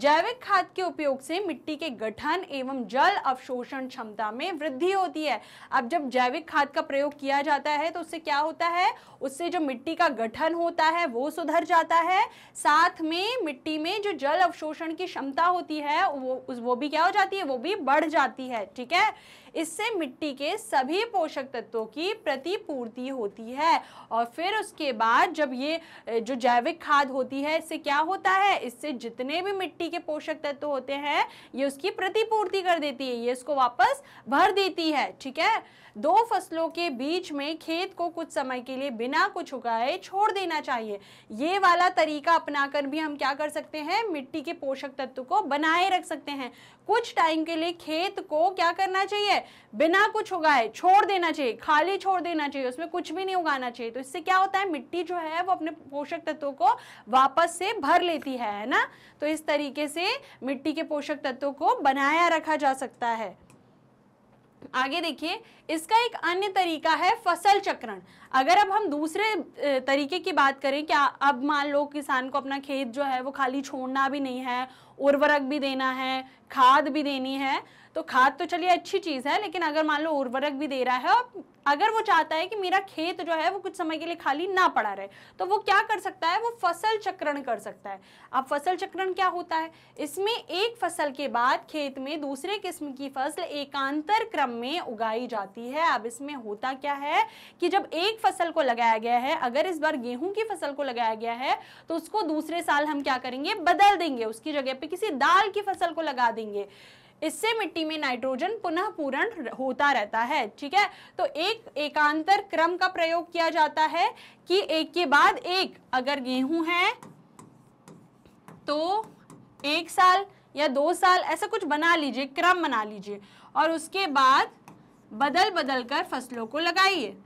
जैविक खाद के उपयोग से मिट्टी के गठन एवं जल अवशोषण क्षमता में वृद्धि होती है अब जब जैविक खाद का प्रयोग किया जाता है तो उससे क्या होता है उससे जो मिट्टी का गठन होता है वो सुधर जाता है साथ में मिट्टी में जो जल अवशोषण की क्षमता होती है वो वो भी क्या हो जाती है वो भी बढ़ जाती है ठीक है इससे मिट्टी के सभी पोषक तत्वों की प्रतिपूर्ति होती है और फिर उसके बाद जब ये जो जैविक खाद होती है इससे क्या होता है इससे जितने भी मिट्टी के पोषक तत्व होते हैं ये उसकी प्रतिपूर्ति कर देती है ये इसको वापस भर देती है ठीक है दो फसलों के बीच में खेत को कुछ समय के लिए बिना कुछ उगाए छोड़ देना चाहिए ये वाला तरीका अपनाकर भी हम क्या कर सकते हैं मिट्टी के पोषक तत्व को बनाए रख सकते हैं कुछ टाइम के लिए खेत को क्या करना चाहिए बिना कुछ उगाए छोड़ देना चाहिए खाली छोड़ देना चाहिए उसमें कुछ भी नहीं उगाना चाहिए तो इससे क्या होता है मिट्टी जो है वो अपने पोषक तत्वों को वापस से भर लेती है है ना तो इस तरीके से मिट्टी के पोषक तत्वों को बनाया रखा जा सकता है आगे देखिए इसका एक अन्य तरीका है फसल चक्रण अगर अब हम दूसरे तरीके की बात करें क्या अब मान लो किसान को अपना खेत जो है वो खाली छोड़ना भी नहीं है उर्वरक भी देना है खाद भी देनी है तो खाद तो चलिए अच्छी चीज़ है लेकिन अगर मान लो उर्वरक भी दे रहा है और अगर वो चाहता है कि मेरा खेत जो है वो कुछ समय के लिए खाली ना पड़ा रहे तो वो क्या कर सकता है वो फसल चक्रण कर सकता है अब फसल चक्रण क्या होता है इसमें एक फसल के बाद खेत में दूसरे किस्म की फसल एकांतर क्रम में उगाई जाती है अब इसमें होता क्या है कि जब एक फसल को लगाया गया है अगर इस बार गेहूं की फसल को लगाया गया है तो उसको दूसरे साल हम क्या करेंगे बदल देंगे उसकी जगह पर किसी दाल की फसल को लगा देंगे इससे मिट्टी में नाइट्रोजन पुनः पूरण होता रहता है ठीक है तो एक एकांतर क्रम का प्रयोग किया जाता है कि एक के बाद एक अगर गेहूं है तो एक साल या दो साल ऐसा कुछ बना लीजिए क्रम बना लीजिए और उसके बाद बदल बदल कर फसलों को लगाइए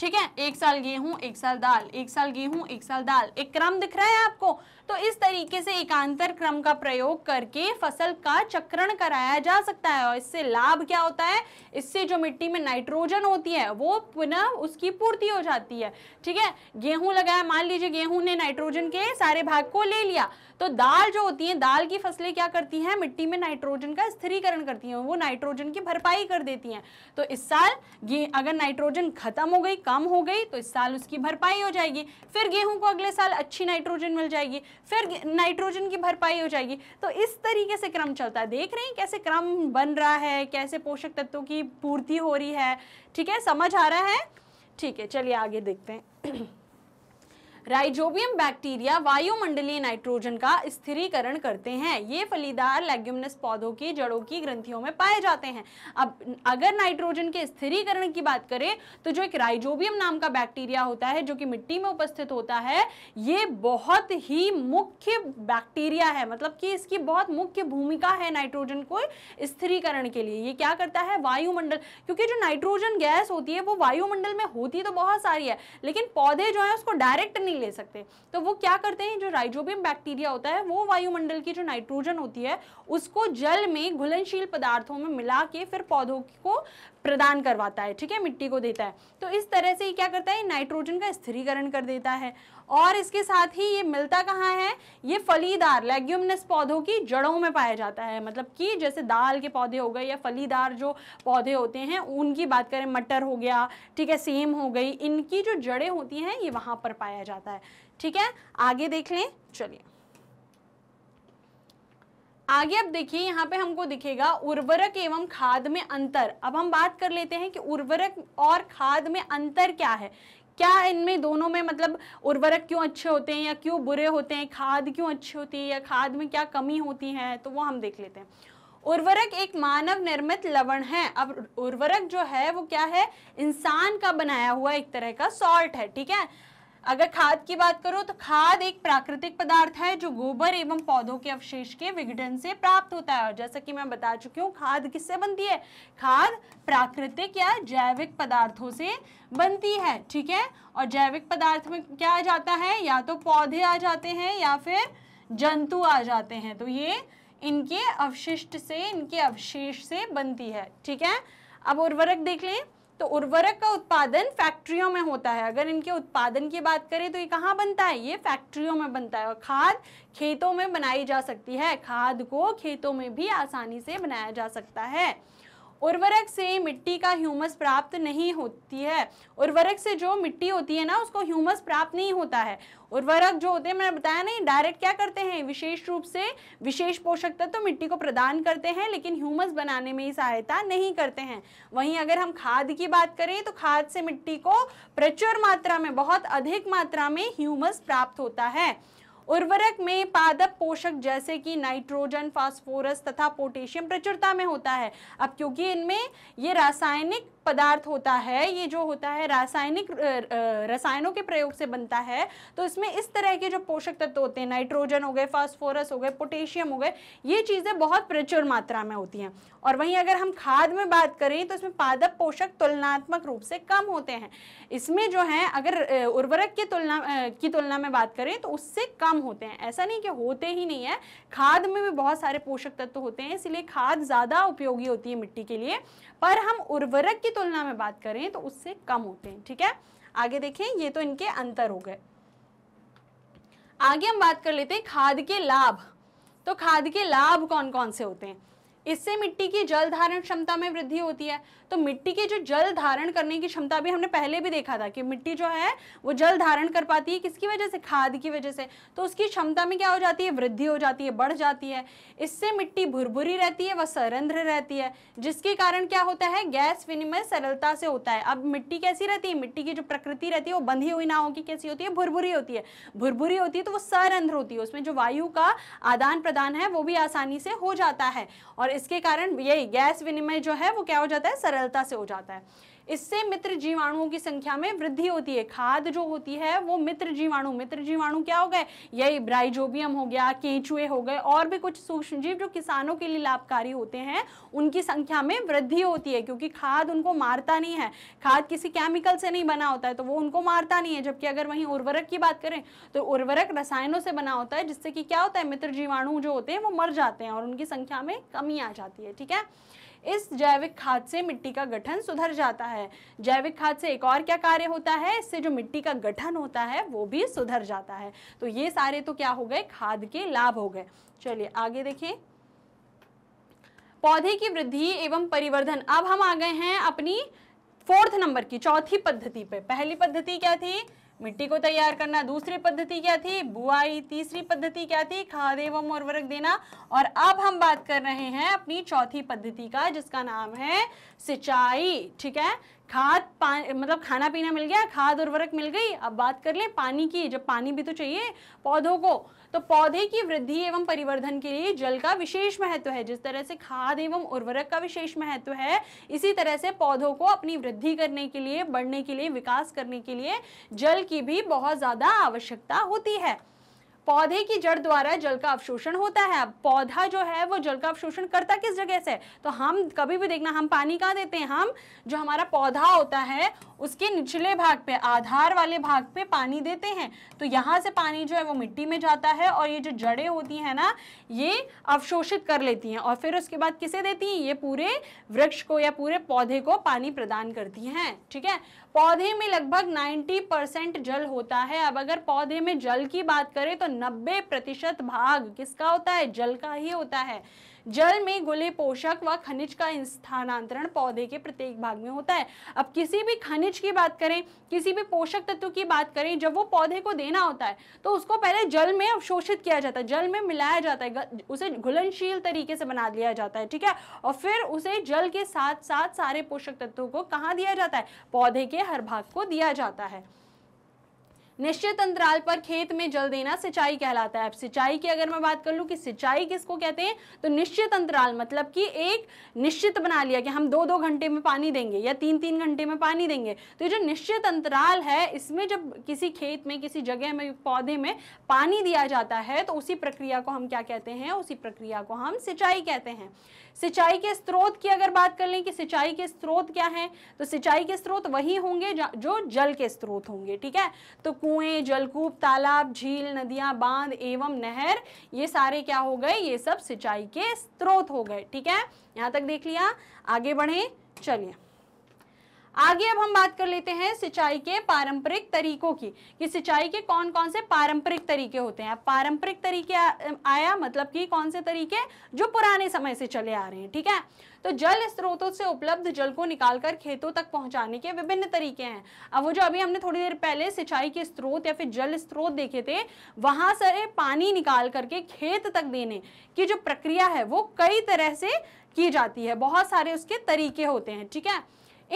ठीक है एक साल गेहूं एक साल दाल एक साल गेहूं एक साल दाल एक क्रम दिख रहा है आपको तो इस तरीके से एकांतर क्रम का प्रयोग करके फसल का चक्रण कराया जा सकता है और इससे लाभ क्या होता है इससे जो मिट्टी में नाइट्रोजन होती है वो पुनः उसकी पूर्ति हो जाती है ठीक है गेहूं लगाया मान लीजिए गेहूं ने नाइट्रोजन के सारे भाग को ले लिया तो दाल जो होती है दाल की फसलें क्या करती हैं मिट्टी में नाइट्रोजन का स्थिरीकरण करती हैं वो नाइट्रोजन की भरपाई कर देती हैं तो इस साल ये अगर नाइट्रोजन खत्म हो गई कम हो गई तो इस साल उसकी भरपाई हो जाएगी फिर गेहूं को अगले साल अच्छी नाइट्रोजन मिल जाएगी फिर नाइट्रोजन की भरपाई हो जाएगी तो इस तरीके से क्रम चलता है देख रहे हैं कैसे क्रम बन रहा है कैसे पोषक तत्वों की पूर्ति हो रही है ठीक है समझ आ रहा है ठीक है चलिए आगे देखते हैं राइजोबियम बैक्टीरिया वायुमंडलीय नाइट्रोजन का स्थिरीकरण करते हैं ये फलीदार लेग्यूमिनस पौधों की जड़ों की ग्रंथियों में पाए जाते हैं अब अगर नाइट्रोजन के स्थिरीकरण की बात करें तो जो एक राइजोबियम नाम का बैक्टीरिया होता है जो कि मिट्टी में उपस्थित होता है ये बहुत ही मुख्य बैक्टीरिया है मतलब कि इसकी बहुत मुख्य भूमिका है नाइट्रोजन को स्थिरीकरण के लिए ये क्या करता है वायुमंडल क्योंकि जो नाइट्रोजन गैस होती है वो वायुमंडल में होती तो बहुत सारी है लेकिन पौधे जो है उसको डायरेक्ट नहीं ले सकते तो वो क्या करते हैं जो राइजोबियम बैक्टीरिया होता है वो वायुमंडल की जो नाइट्रोजन होती है उसको जल में घुलनशील पदार्थों में मिला के फिर पौधों को प्रदान करवाता है ठीक है मिट्टी को देता है तो इस तरह से क्या करता है नाइट्रोजन का स्थिरीकरण कर देता है और इसके साथ ही ये मिलता कहाँ है ये फलीदार लेग्यूमनस पौधों की जड़ों में पाया जाता है मतलब कि जैसे दाल के पौधे हो गए या फलीदार जो पौधे होते हैं उनकी बात करें मटर हो गया ठीक है सेम हो गई इनकी जो जड़ें होती हैं ये वहाँ पर पाया जाता है ठीक है आगे देख लें चलिए आगे अब देखिए यहाँ पे हमको दिखेगा उर्वरक एवं खाद में अंतर अब हम बात कर लेते हैं कि उर्वरक और खाद में अंतर क्या है क्या इनमें दोनों में मतलब उर्वरक क्यों अच्छे होते हैं या क्यों बुरे होते हैं खाद क्यों अच्छी होती है या खाद में क्या कमी होती है तो वो हम देख लेते हैं उर्वरक एक मानव निर्मित लवण है अब उर्वरक जो है वो क्या है इंसान का बनाया हुआ एक तरह का सॉल्ट है ठीक है अगर खाद की बात करो तो खाद एक प्राकृतिक पदार्थ है जो गोबर एवं पौधों के अवशेष के विघटन से प्राप्त होता है और जैसा कि मैं बता चुकी हूँ खाद किससे बनती है खाद प्राकृतिक या जैविक पदार्थों से बनती है ठीक है और जैविक पदार्थ में क्या आ जाता है या तो पौधे आ जाते हैं या फिर जंतु आ जाते हैं तो ये इनके अवशिष्ट से इनके अवशेष से बनती है ठीक है अब उर्वरक देख लें तो उर्वरक का उत्पादन फैक्ट्रियों में होता है अगर इनके उत्पादन की बात करें तो ये कहाँ बनता है ये फैक्ट्रियों में बनता है और खाद खेतों में बनाई जा सकती है खाद को खेतों में भी आसानी से बनाया जा सकता है उर्वरक से मिट्टी का ह्यूमस प्राप्त नहीं होती है उर्वरक से जो मिट्टी होती है ना उसको ह्यूमस प्राप्त नहीं होता है उर्वरक जो होते हैं मैंने बताया नहीं डायरेक्ट क्या करते हैं विशेष रूप से विशेष पोषक तत्व तो मिट्टी को प्रदान करते हैं लेकिन ह्यूमस बनाने में ही सहायता नहीं करते हैं वहीं अगर हम खाद की बात करें तो खाद से मिट्टी को प्रचुर मात्रा में बहुत अधिक मात्रा में ह्यूमस प्राप्त होता है उर्वरक में पादप पोषक जैसे कि नाइट्रोजन फास्फोरस तथा पोटेशियम प्रचुरता में होता है अब क्योंकि इनमें ये रासायनिक पदार्थ होता है ये जो होता है रासायनिक रसायनों के प्रयोग से बनता है तो इसमें इस तरह के जो पोषक तत्व तो होते हैं नाइट्रोजन हो गए फास्फोरस हो गए पोटेशियम हो गए ये चीज़ें बहुत प्रचुर मात्रा में होती हैं और वहीं अगर हम खाद में बात करें तो इसमें पादप पोषक तुलनात्मक रूप से कम होते हैं इसमें जो है अगर उर्वरक की तुलना की तुलना में बात करें तो उससे कम होते हैं ऐसा नहीं कि होते ही नहीं है खाद में भी बहुत सारे पोषक तत्व होते हैं इसलिए खाद ज़्यादा उपयोगी होती है मिट्टी के लिए पर हम उर्वरक की तुलना में बात करें तो उससे कम होते हैं ठीक है आगे देखें ये तो इनके अंतर हो गए आगे हम बात कर लेते हैं खाद के लाभ तो खाद के लाभ कौन कौन से होते हैं इससे मिट्टी की जल धारण क्षमता में वृद्धि होती है तो मिट्टी के जो जल धारण करने की क्षमता भी हमने पहले भी देखा था कि मिट्टी जो है वो जल धारण कर पाती है किसकी वजह से खाद की वजह से तो उसकी क्षमता में क्या हो जाती है वृद्धि हो जाती है बढ़ जाती है इससे मिट्टी भुरभुरी रहती है व सरंध्र रहती है जिसके कारण क्या होता है गैस विनिमय सरलता से होता है अब मिट्टी कैसी रहती है मिट्टी की जो प्रकृति रहती है वो बंधी हुई ना होगी कैसी होती है भुरभुरी होती है भुरभुरी होती है तो वो सरंध्र होती है उसमें जो वायु का आदान प्रदान है वो भी आसानी से हो जाता है और और इसके कारण यही गैस विनिमय जो है वो क्या हो जाता है सरलता से हो जाता है इससे मित्र जीवाणुओं की संख्या में वृद्धि होती है खाद जो होती है वो मित्र जीवाणु मित्र जीवाणु क्या हो गए यही ब्राइजोबियम हो गया केंचुए हो गए और भी कुछ सूक्ष्म जीव जो किसानों के लिए लाभकारी होते हैं उनकी संख्या में वृद्धि होती है क्योंकि खाद उनको मारता नहीं है खाद किसी केमिकल से नहीं बना होता है तो वो उनको मारता नहीं है जबकि अगर वहीं उर्वरक की बात करें तो उर्वरक रसायनों से बना होता है जिससे कि क्या होता है मित्र जीवाणु जो होते हैं वो मर जाते हैं और उनकी संख्या में कमी आ जाती है ठीक है इस जैविक खाद से मिट्टी का गठन सुधर जाता है जैविक खाद से एक और क्या कार्य होता है इससे जो मिट्टी का गठन होता है वो भी सुधर जाता है तो ये सारे तो क्या हो गए खाद के लाभ हो गए चलिए आगे देखिए पौधे की वृद्धि एवं परिवर्धन अब हम आ गए हैं अपनी फोर्थ नंबर की चौथी पद्धति पे पहली पद्धति क्या थी मिट्टी को तैयार करना दूसरी पद्धति क्या थी बुआई तीसरी पद्धति क्या थी खाद एवं उर्वरक देना और अब हम बात कर रहे हैं अपनी चौथी पद्धति का जिसका नाम है सिंचाई ठीक है खाद पानी मतलब खाना पीना मिल गया खाद उर्वरक मिल गई अब बात कर ले पानी की जब पानी भी तो चाहिए पौधों को तो पौधे की वृद्धि एवं परिवर्धन के लिए जल का विशेष महत्व है जिस तरह से खाद एवं उर्वरक का विशेष महत्व है इसी तरह से पौधों को अपनी वृद्धि करने के लिए बढ़ने के लिए विकास करने के लिए जल की भी बहुत ज़्यादा आवश्यकता होती है पौधे की जड़ द्वारा जल का अवशोषण होता है पौधा जो है वो जल का अवशोषण करता किस जगह से तो हम कभी भी देखना हम पानी कहाँ देते हैं हम जो हमारा पौधा होता है उसके निचले भाग पे आधार वाले भाग पे पानी देते हैं तो यहाँ से पानी जो है वो मिट्टी में जाता है और ये जो जड़ें होती हैं ना ये अवशोषित कर लेती हैं और फिर उसके बाद किसे देती हैं ये पूरे वृक्ष को या पूरे पौधे को पानी प्रदान करती हैं ठीक है पौधे में लगभग 90 परसेंट जल होता है अब अगर पौधे में जल की बात करें तो 90 प्रतिशत भाग किसका होता है जल का ही होता है जल में गुले पोषक व खनिज का स्थानांतरण पौधे के प्रत्येक भाग में होता है अब किसी भी खनिज की बात करें किसी भी पोषक तत्व की बात करें जब वो पौधे को देना होता है तो उसको पहले जल में अवशोषित किया जाता है जल में मिलाया जाता है उसे घुलनशील तरीके से बना लिया जाता है ठीक है और फिर उसे जल के साथ साथ सारे पोषक तत्वों को कहाँ दिया जाता है पौधे के हर भाग को दिया जाता है निश्चित अंतराल पर खेत में जल देना सिंचाई कहलाता है सिंचाई की अगर मैं बात कर लूँ कि सिंचाई किसको कहते हैं तो निश्चित अंतराल मतलब कि एक निश्चित बना लिया कि हम दो दो घंटे में पानी देंगे या तीन तीन घंटे में पानी देंगे तो जो निश्चित अंतराल है इसमें जब किसी खेत में किसी जगह में पौधे में पानी दिया जाता है तो उसी प्रक्रिया को हम क्या कहते हैं उसी प्रक्रिया को हम सिंचाई कहते हैं सिंचाई के स्रोत की अगर बात कर लें कि सिंचाई के स्रोत क्या हैं तो सिंचाई के स्रोत वही होंगे जो जल के स्रोत होंगे ठीक है तो कुएं जलकूप तालाब झील नदियां बांध एवं नहर ये सारे क्या हो गए ये सब सिंचाई के स्रोत हो गए ठीक है यहां तक देख लिया आगे बढ़े चलिए आगे अब हम बात कर लेते हैं सिंचाई के पारंपरिक तरीकों की कि सिंचाई के कौन कौन से पारंपरिक तरीके होते हैं पारंपरिक तरीके आया मतलब कि कौन से तरीके जो पुराने समय से चले आ रहे हैं ठीक है तो जल स्रोतों से उपलब्ध जल को निकालकर खेतों तक पहुंचाने के विभिन्न तरीके हैं अब वो जो अभी हमने थोड़ी देर पहले सिंचाई के स्रोत या फिर जल स्रोत देखे थे वहां से पानी निकाल करके खेत तक देने की जो प्रक्रिया है वो कई तरह से की जाती है बहुत सारे उसके तरीके होते हैं ठीक है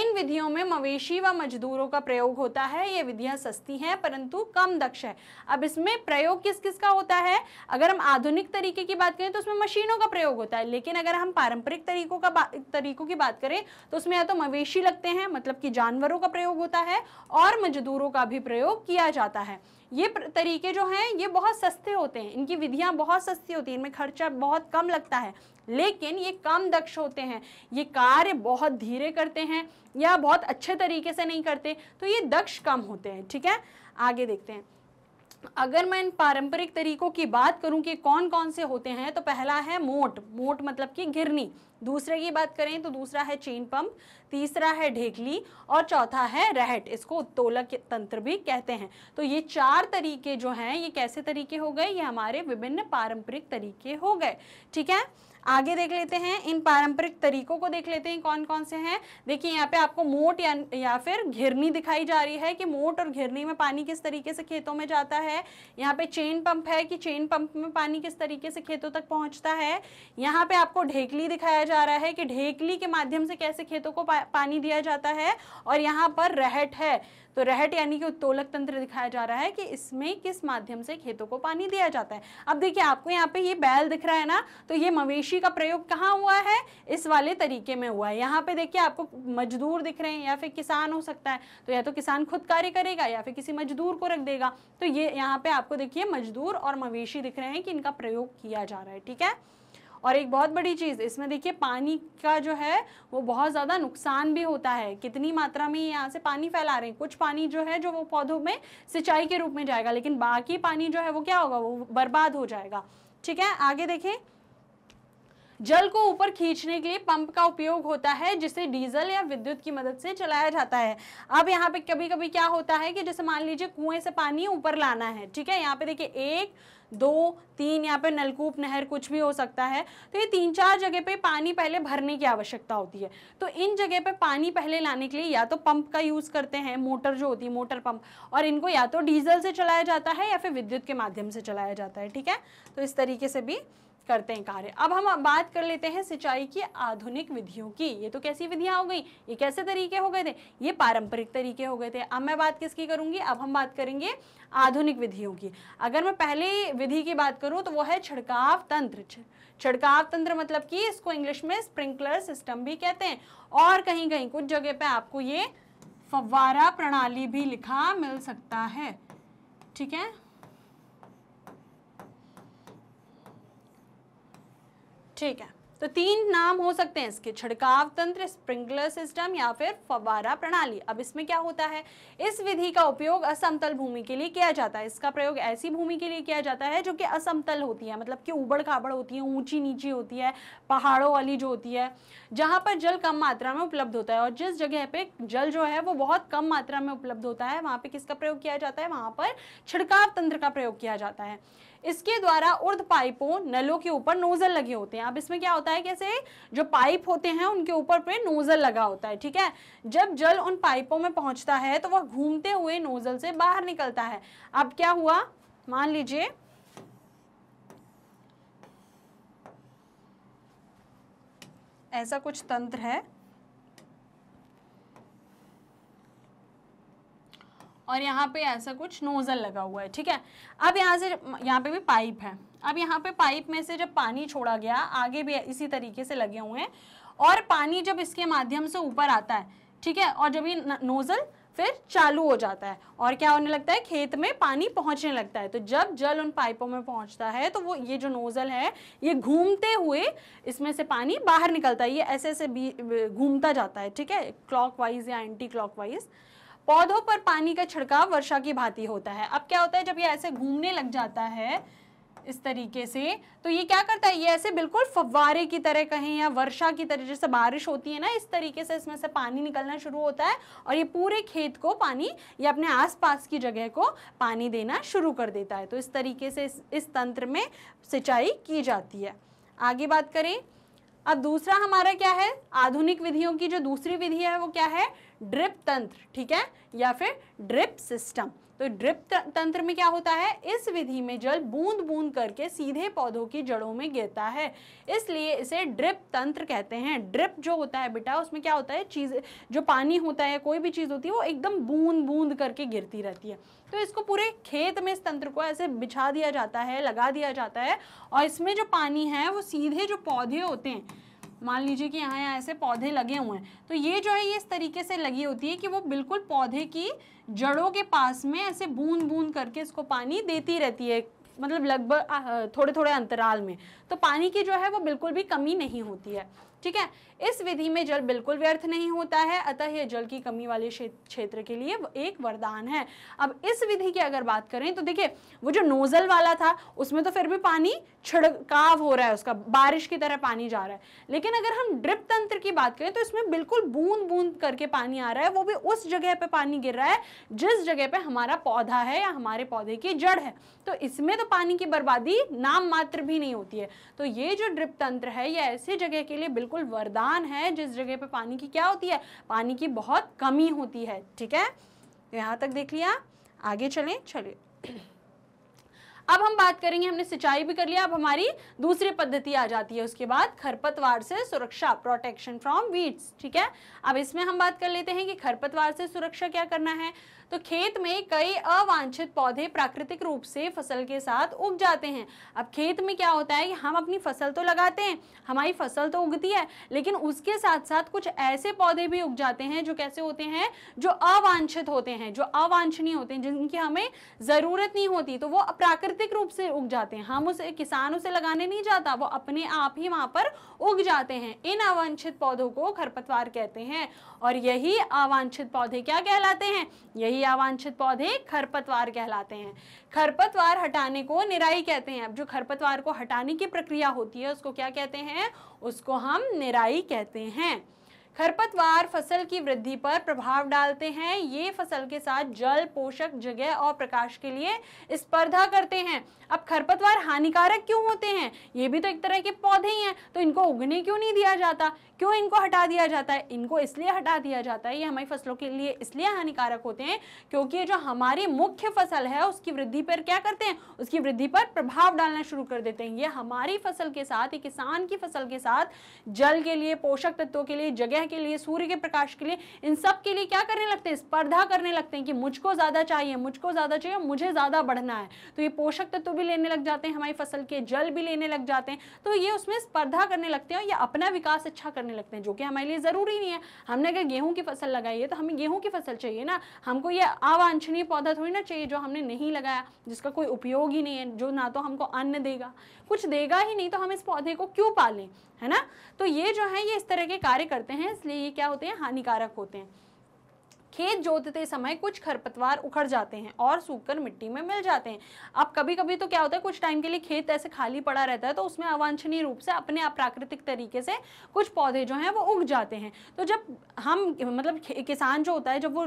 इन विधियों में मवेशी व मजदूरों का प्रयोग होता है ये विधियां सस्ती हैं परंतु कम दक्ष है अब इसमें प्रयोग किस किस का होता है अगर हम आधुनिक तरीके की बात करें तो उसमें मशीनों का प्रयोग होता है लेकिन अगर हम पारंपरिक तरीकों का तरीकों की बात करें तो उसमें या तो मवेशी लगते हैं मतलब कि जानवरों का प्रयोग होता है और मजदूरों का भी प्रयोग किया जाता है ये तरीके जो हैं ये बहुत सस्ते होते हैं इनकी विधियाँ बहुत सस्ती होती हैं इनमें खर्चा बहुत कम लगता है लेकिन ये कम दक्ष होते हैं ये कार्य बहुत धीरे करते हैं या बहुत अच्छे तरीके से नहीं करते तो ये दक्ष कम होते हैं ठीक है आगे देखते हैं अगर मैं इन पारंपरिक तरीकों की बात करूं कि कौन कौन से होते हैं तो पहला है मोट मोट मतलब कि घिरनी दूसरे की बात करें तो दूसरा है चेन पंप तीसरा है ढेकली और चौथा है रहट इसको उत्तोलक तंत्र भी कहते हैं तो ये चार तरीके जो हैं ये कैसे तरीके हो गए ये हमारे विभिन्न पारंपरिक तरीके हो गए ठीक है आगे देख लेते हैं इन पारंपरिक तरीकों को देख लेते हैं कौन कौन से हैं देखिए यहाँ पे आपको मोट या, या फिर घिरनी दिखाई जा रही है कि मोट और घिरनी में पानी किस तरीके से खेतों में जाता है यहाँ पे चेन पंप है कि चेन पंप में पानी किस तरीके से खेतों तक पहुँचता है यहाँ पे आपको ढेकली दिखाया जा रहा है कि ढेकली के माध्यम से कैसे खेतों को पा, पानी दिया जाता है और यहाँ पर रहट है तो रहट यानी कि उत्तोलक तंत्र दिखाया जा रहा है कि इसमें किस माध्यम से खेतों को पानी दिया जाता है अब देखिए आपको यहाँ पे ये बैल दिख रहा है ना तो ये मवेशी का प्रयोग कहाँ हुआ है इस वाले तरीके में हुआ है यहाँ पे देखिए आपको मजदूर दिख रहे हैं या फिर किसान हो सकता है तो या तो किसान खुद कार्य करेगा या फिर किसी मजदूर को रख देगा तो ये यहाँ पे आपको देखिए मजदूर और मवेशी दिख रहे हैं कि इनका प्रयोग किया जा रहा है ठीक है और एक बहुत बड़ी चीज़ इसमें देखिए पानी का जो है वो बहुत ज़्यादा नुकसान भी होता है कितनी मात्रा में यहाँ से पानी फैला रहे हैं कुछ पानी जो है जो वो पौधों में सिंचाई के रूप में जाएगा लेकिन बाकी पानी जो है वो क्या होगा वो बर्बाद हो जाएगा ठीक है आगे देखें जल को ऊपर खींचने के लिए पंप का उपयोग होता है जिसे डीजल या विद्युत की मदद से चलाया जाता है अब यहाँ पे कभी कभी क्या होता है कि जैसे मान लीजिए कुएं से पानी ऊपर लाना है ठीक है यहाँ पे देखिए एक दो तीन यहाँ पे नलकूप नहर कुछ भी हो सकता है तो ये तीन चार जगह पे पानी पहले भरने की आवश्यकता होती है तो इन जगह पे पानी पहले लाने के लिए या तो पंप का यूज़ करते हैं मोटर जो होती है मोटर पंप और इनको या तो डीजल से चलाया जाता है या फिर विद्युत के माध्यम से चलाया जाता है ठीक है तो इस तरीके से भी करते हैं कार्य अब हम बात कर लेते हैं सिंचाई की आधुनिक विधियों की ये तो कैसी विधियाँ हो गई ये कैसे तरीके हो गए थे ये पारंपरिक तरीके हो गए थे अब मैं बात किसकी करूँगी अब हम बात करेंगे आधुनिक विधियों की अगर मैं पहले विधि की बात करूँ तो वो है छिड़काव तंत्र छिड़काव तंत्र मतलब कि इसको इंग्लिश में स्प्रिंकलर सिस्टम भी कहते हैं और कहीं कहीं कुछ जगह पे आपको ये फव्वारा प्रणाली भी लिखा मिल सकता है ठीक है ठीक है तो तीन नाम हो सकते हैं इसके छिड़काव तंत्र स्प्रिंकलर सिस्टम या फिर फवारा प्रणाली अब इसमें क्या होता है इस विधि का उपयोग असमतल भूमि के लिए किया जाता है इसका प्रयोग ऐसी भूमि के लिए किया जाता है जो कि असमतल होती है मतलब कि उबड़ खाबड़ होती है ऊंची नीची होती है पहाड़ों वाली जो होती है जहाँ पर जल कम मात्रा में उपलब्ध होता है और जिस जगह पे जल जो है वो बहुत कम मात्रा में उपलब्ध होता है वहाँ पर किसका प्रयोग किया जाता है वहाँ पर छिड़काव तंत्र का प्रयोग किया जाता है इसके द्वारा उर्द पाइपों नलों के ऊपर नोजल लगे होते हैं अब इसमें क्या होता है कैसे जो पाइप होते हैं उनके ऊपर पे नोजल लगा होता है ठीक है जब जल उन पाइपों में पहुंचता है तो वह घूमते हुए नोजल से बाहर निकलता है अब क्या हुआ मान लीजिए ऐसा कुछ तंत्र है और यहाँ पे ऐसा कुछ नोज़ल लगा हुआ है ठीक है अब यहाँ से यहाँ पे भी पाइप है अब यहाँ पे पाइप में से जब पानी छोड़ा गया आगे भी इसी तरीके से लगे हुए हैं और पानी जब इसके माध्यम से ऊपर आता है ठीक है और जब ये नोज़ल फिर चालू हो जाता है और क्या होने लगता है खेत में पानी पहुंचने लगता है तो जब जल उन पाइपों में पहुंचता है तो वो ये जो नोज़ल है ये घूमते हुए इसमें से पानी बाहर निकलता है ये ऐसे ऐसे घूमता जाता है ठीक है क्लॉकवाइज या एंटी क्लॉकवाइज वाइज पौधों पर पानी का छिड़काव वर्षा की भांति होता है अब क्या होता है जब ये ऐसे घूमने लग जाता है इस तरीके से तो ये क्या करता है ये ऐसे बिल्कुल फव्वारे की तरह कहें या वर्षा की तरह जैसे बारिश होती है ना इस तरीके से इसमें से पानी निकलना शुरू होता है और ये पूरे खेत को पानी या अपने आसपास की जगह को पानी देना शुरू कर देता है तो इस तरीके से इस, इस तंत्र में सिंचाई की जाती है आगे बात करें अब दूसरा हमारा क्या है आधुनिक विधियों की जो दूसरी विधि है वो क्या है ड्रिप तंत्र ठीक है या फिर ड्रिप सिस्टम तो ड्रिप तंत्र में क्या होता है इस विधि में जल बूंद बूंद करके सीधे पौधों की जड़ों में गिरता है इसलिए इसे ड्रिप तंत्र कहते हैं ड्रिप जो होता है बेटा उसमें क्या होता है चीज़ जो पानी होता है कोई भी चीज़ होती है वो एकदम बूंद बूंद करके गिरती रहती है तो इसको पूरे खेत में इस तंत्र को ऐसे बिछा दिया जाता है लगा दिया जाता है और इसमें जो पानी है वो सीधे जो पौधे होते हैं मान लीजिए कि यहाँ यहाँ ऐसे पौधे लगे हुए हैं तो ये जो है ये इस तरीके से लगी होती है कि वो बिल्कुल पौधे की जड़ों के पास में ऐसे बूंद बूंद करके इसको पानी देती रहती है मतलब लगभग थोड़े थोड़े अंतराल में तो पानी की जो है वो बिल्कुल भी कमी नहीं होती है ठीक है इस विधि में जल बिल्कुल व्यर्थ नहीं होता है अतः यह जल की कमी वाले क्षेत्र के लिए एक वरदान है अब इस विधि की अगर बात करें तो देखिए वो जो नोजल वाला था उसमें तो फिर भी पानी छिड़काव हो रहा है उसका बारिश की तरह पानी जा रहा है लेकिन अगर हम ड्रिप तंत्र की बात करें तो इसमें बिल्कुल बूंद बूंद करके पानी आ रहा है वो भी उस जगह पर पानी गिर रहा है जिस जगह पर हमारा पौधा है या हमारे पौधे की जड़ है तो इसमें तो पानी की बर्बादी नाम मात्र भी नहीं होती है तो ये जो ड्रिप तंत्र है यह ऐसी जगह के लिए बिल्कुल वरदान मैदान है जिस जगह पे पानी की क्या होती है पानी की बहुत कमी होती है ठीक है तो यहाँ तक देख लिया आगे चलें चलिए अब हम बात करेंगे हमने सिंचाई भी कर लिया अब हमारी दूसरी पद्धति आ जाती है उसके बाद खरपतवार से सुरक्षा प्रोटेक्शन फ्रॉम वीड्स ठीक है अब इसमें हम बात कर लेते हैं कि खरपतवार से सुरक्षा क्या करना है तो खेत में कई अवांछित पौधे प्राकृतिक रूप से फसल के साथ उग जाते हैं अब खेत में क्या होता है कि हम अपनी फसल तो लगाते हैं हमारी फसल तो उगती है लेकिन उसके साथ साथ कुछ ऐसे पौधे भी उग जाते हैं जो कैसे होते हैं जो अवांछित होते हैं जो अवांछनीय होते हैं जिनकी हमें ज़रूरत नहीं होती तो वो प्राकृतिक रूप से उग जाते हैं हम उसे किसान उसे लगाने नहीं जाता वो अपने आप ही वहां पर उग जाते हैं इन अवांछित पौधों को खरपतवार कहते हैं और यही अवांछित पौधे क्या कहलाते हैं यही अवांछित पौधे खरपतवार कहलाते हैं खरपतवार हटाने को निराई कहते हैं अब जो खरपतवार को हटाने की प्रक्रिया होती है उसको क्या कहते हैं उसको हम निराई कहते हैं खरपतवार फसल की वृद्धि पर प्रभाव डालते हैं ये फसल के साथ जल पोषक जगह और प्रकाश के लिए स्पर्धा करते हैं अब खरपतवार हानिकारक क्यों होते हैं ये भी तो एक तरह के पौधे ही हैं तो इनको उगने क्यों नहीं दिया जाता क्यों इनको हटा दिया जाता है इनको इसलिए हटा दिया जाता है ये हमारी फसलों के लिए इसलिए हानिकारक होते हैं क्योंकि ये जो हमारी मुख्य फसल है उसकी वृद्धि पर क्या करते हैं उसकी वृद्धि पर प्रभाव डालना शुरू कर देते हैं ये हमारी फसल के साथ ये किसान की फसल के साथ जल के लिए पोषक तत्वों के लिए जगह के लिए सूर्य के प्रकाश के लिए इन सब के लिए क्या करने लगते हैं स्पर्धा करने लगते हैं कि मुझको ज़्यादा चाहिए मुझको ज़्यादा चाहिए मुझे ज़्यादा बढ़ना है तो ये पोषक तत्व भी लेने लग जाते हैं हमारी फसल के जल भी लेने लग जाते हैं तो ये उसमें स्पर्धा करने लगते हैं या अपना विकास अच्छा करने लगते हैं जो कि हमारे लिए ज़रूरी नहीं है हमने अगर गेहूँ की फसल लगाई है तो हमें गेहूँ की फसल चाहिए ना हमको ये अवांछनीय पौधा थोड़ी ना चाहिए जो हमने नहीं लगाया जिसका कोई उपयोग ही नहीं है जो ना तो हमको अन्न देगा कुछ देगा ही नहीं तो हम इस पौधे को क्यों पालें है ना तो ये जो है ये इस तरह के कार्य करते हैं इसलिए ये क्या होते हैं हानिकारक होते हैं खेत जोतते समय कुछ खरपतवार उखड़ जाते हैं और सूखकर मिट्टी में मिल जाते हैं अब कभी कभी तो क्या होता है कुछ टाइम के लिए खेत ऐसे खाली पड़ा रहता है तो उसमें अवांछनीय रूप से अपने आप प्राकृतिक तरीके से कुछ पौधे जो हैं वो उग जाते हैं तो जब हम मतलब किसान जो होता है जब वो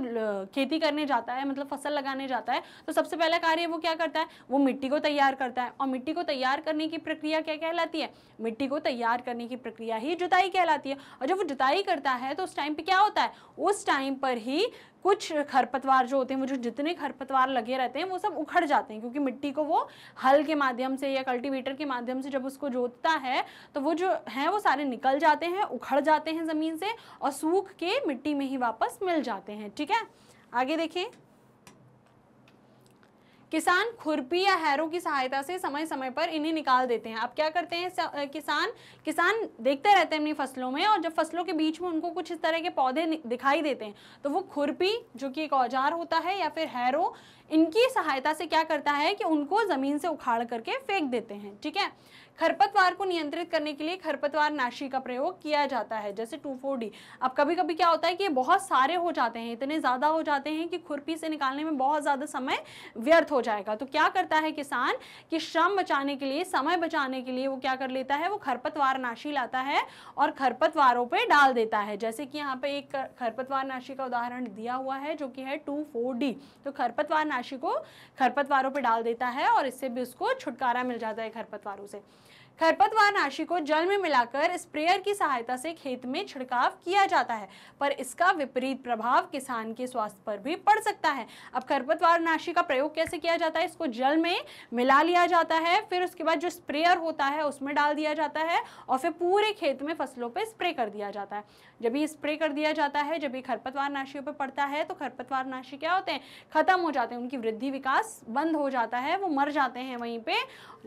खेती करने जाता है मतलब फसल लगाने जाता है तो सबसे पहला कार्य वो क्या करता है वो मिट्टी को तैयार करता है और मिट्टी को तैयार करने की प्रक्रिया क्या कहलाती है मिट्टी को तैयार करने की प्रक्रिया ही जुताई कहलाती है और जब वो जुताई करता है तो उस टाइम पर क्या होता है उस टाइम पर ही कुछ खरपतवार जो होते हैं वो जो जितने खरपतवार लगे रहते हैं वो सब उखड़ जाते हैं क्योंकि मिट्टी को वो हल के माध्यम से या कल्टीवेटर के माध्यम से जब उसको जोतता है तो वो जो हैं वो सारे निकल जाते हैं उखड़ जाते हैं ज़मीन से और सूख के मिट्टी में ही वापस मिल जाते हैं ठीक है आगे देखिए किसान खुरपी या हैरो की सहायता से समय समय पर इन्हें निकाल देते हैं अब क्या करते हैं किसान किसान देखते रहते हैं अपनी फसलों में और जब फसलों के बीच में उनको कुछ इस तरह के पौधे दिखाई देते हैं तो वो खुरपी जो कि एक औजार होता है या फिर हैरो इनकी सहायता से क्या करता है कि उनको ज़मीन से उखाड़ करके फेंक देते हैं ठीक है खरपतवार को नियंत्रित करने के लिए खरपतवार नाशी का प्रयोग किया जाता है जैसे टू फोर डी अब कभी कभी क्या होता है कि बहुत सारे हो जाते हैं इतने ज़्यादा हो जाते हैं कि खुरपी से निकालने में बहुत ज़्यादा समय व्यर्थ हो जाएगा तो क्या करता है किसान कि श्रम बचाने के लिए समय बचाने के लिए वो क्या कर लेता है वो खरपतवार नाशी लाता है और खरपतवारों पर डाल देता है जैसे कि यहाँ पे एक खरपतवार नाशी का उदाहरण दिया हुआ है जो कि है टू फोर डी तो खरपतवार नाशी को खरपतवारों पर डाल देता है और इससे भी उसको छुटकारा मिल जाता है खरपतवारों से खरपतवार नाशी को जल में मिलाकर स्प्रेयर की सहायता से खेत में छिड़काव किया जाता है पर इसका विपरीत प्रभाव किसान के स्वास्थ्य पर भी पड़ सकता है अब खरपतवार नाशी का प्रयोग कैसे किया जाता है इसको जल में मिला लिया जाता है फिर उसके बाद जो स्प्रेयर होता है उसमें डाल दिया जाता है और फिर पूरे खेत में फसलों पर स्प्रे कर दिया जाता है जब ये स्प्रे कर दिया जाता है जब ये खरपतवार नाशियों पर पड़ता है तो खरपतवार नाशी क्या होते हैं खत्म हो जाते हैं उनकी वृद्धि विकास बंद हो जाता है वो मर जाते हैं वहीं पर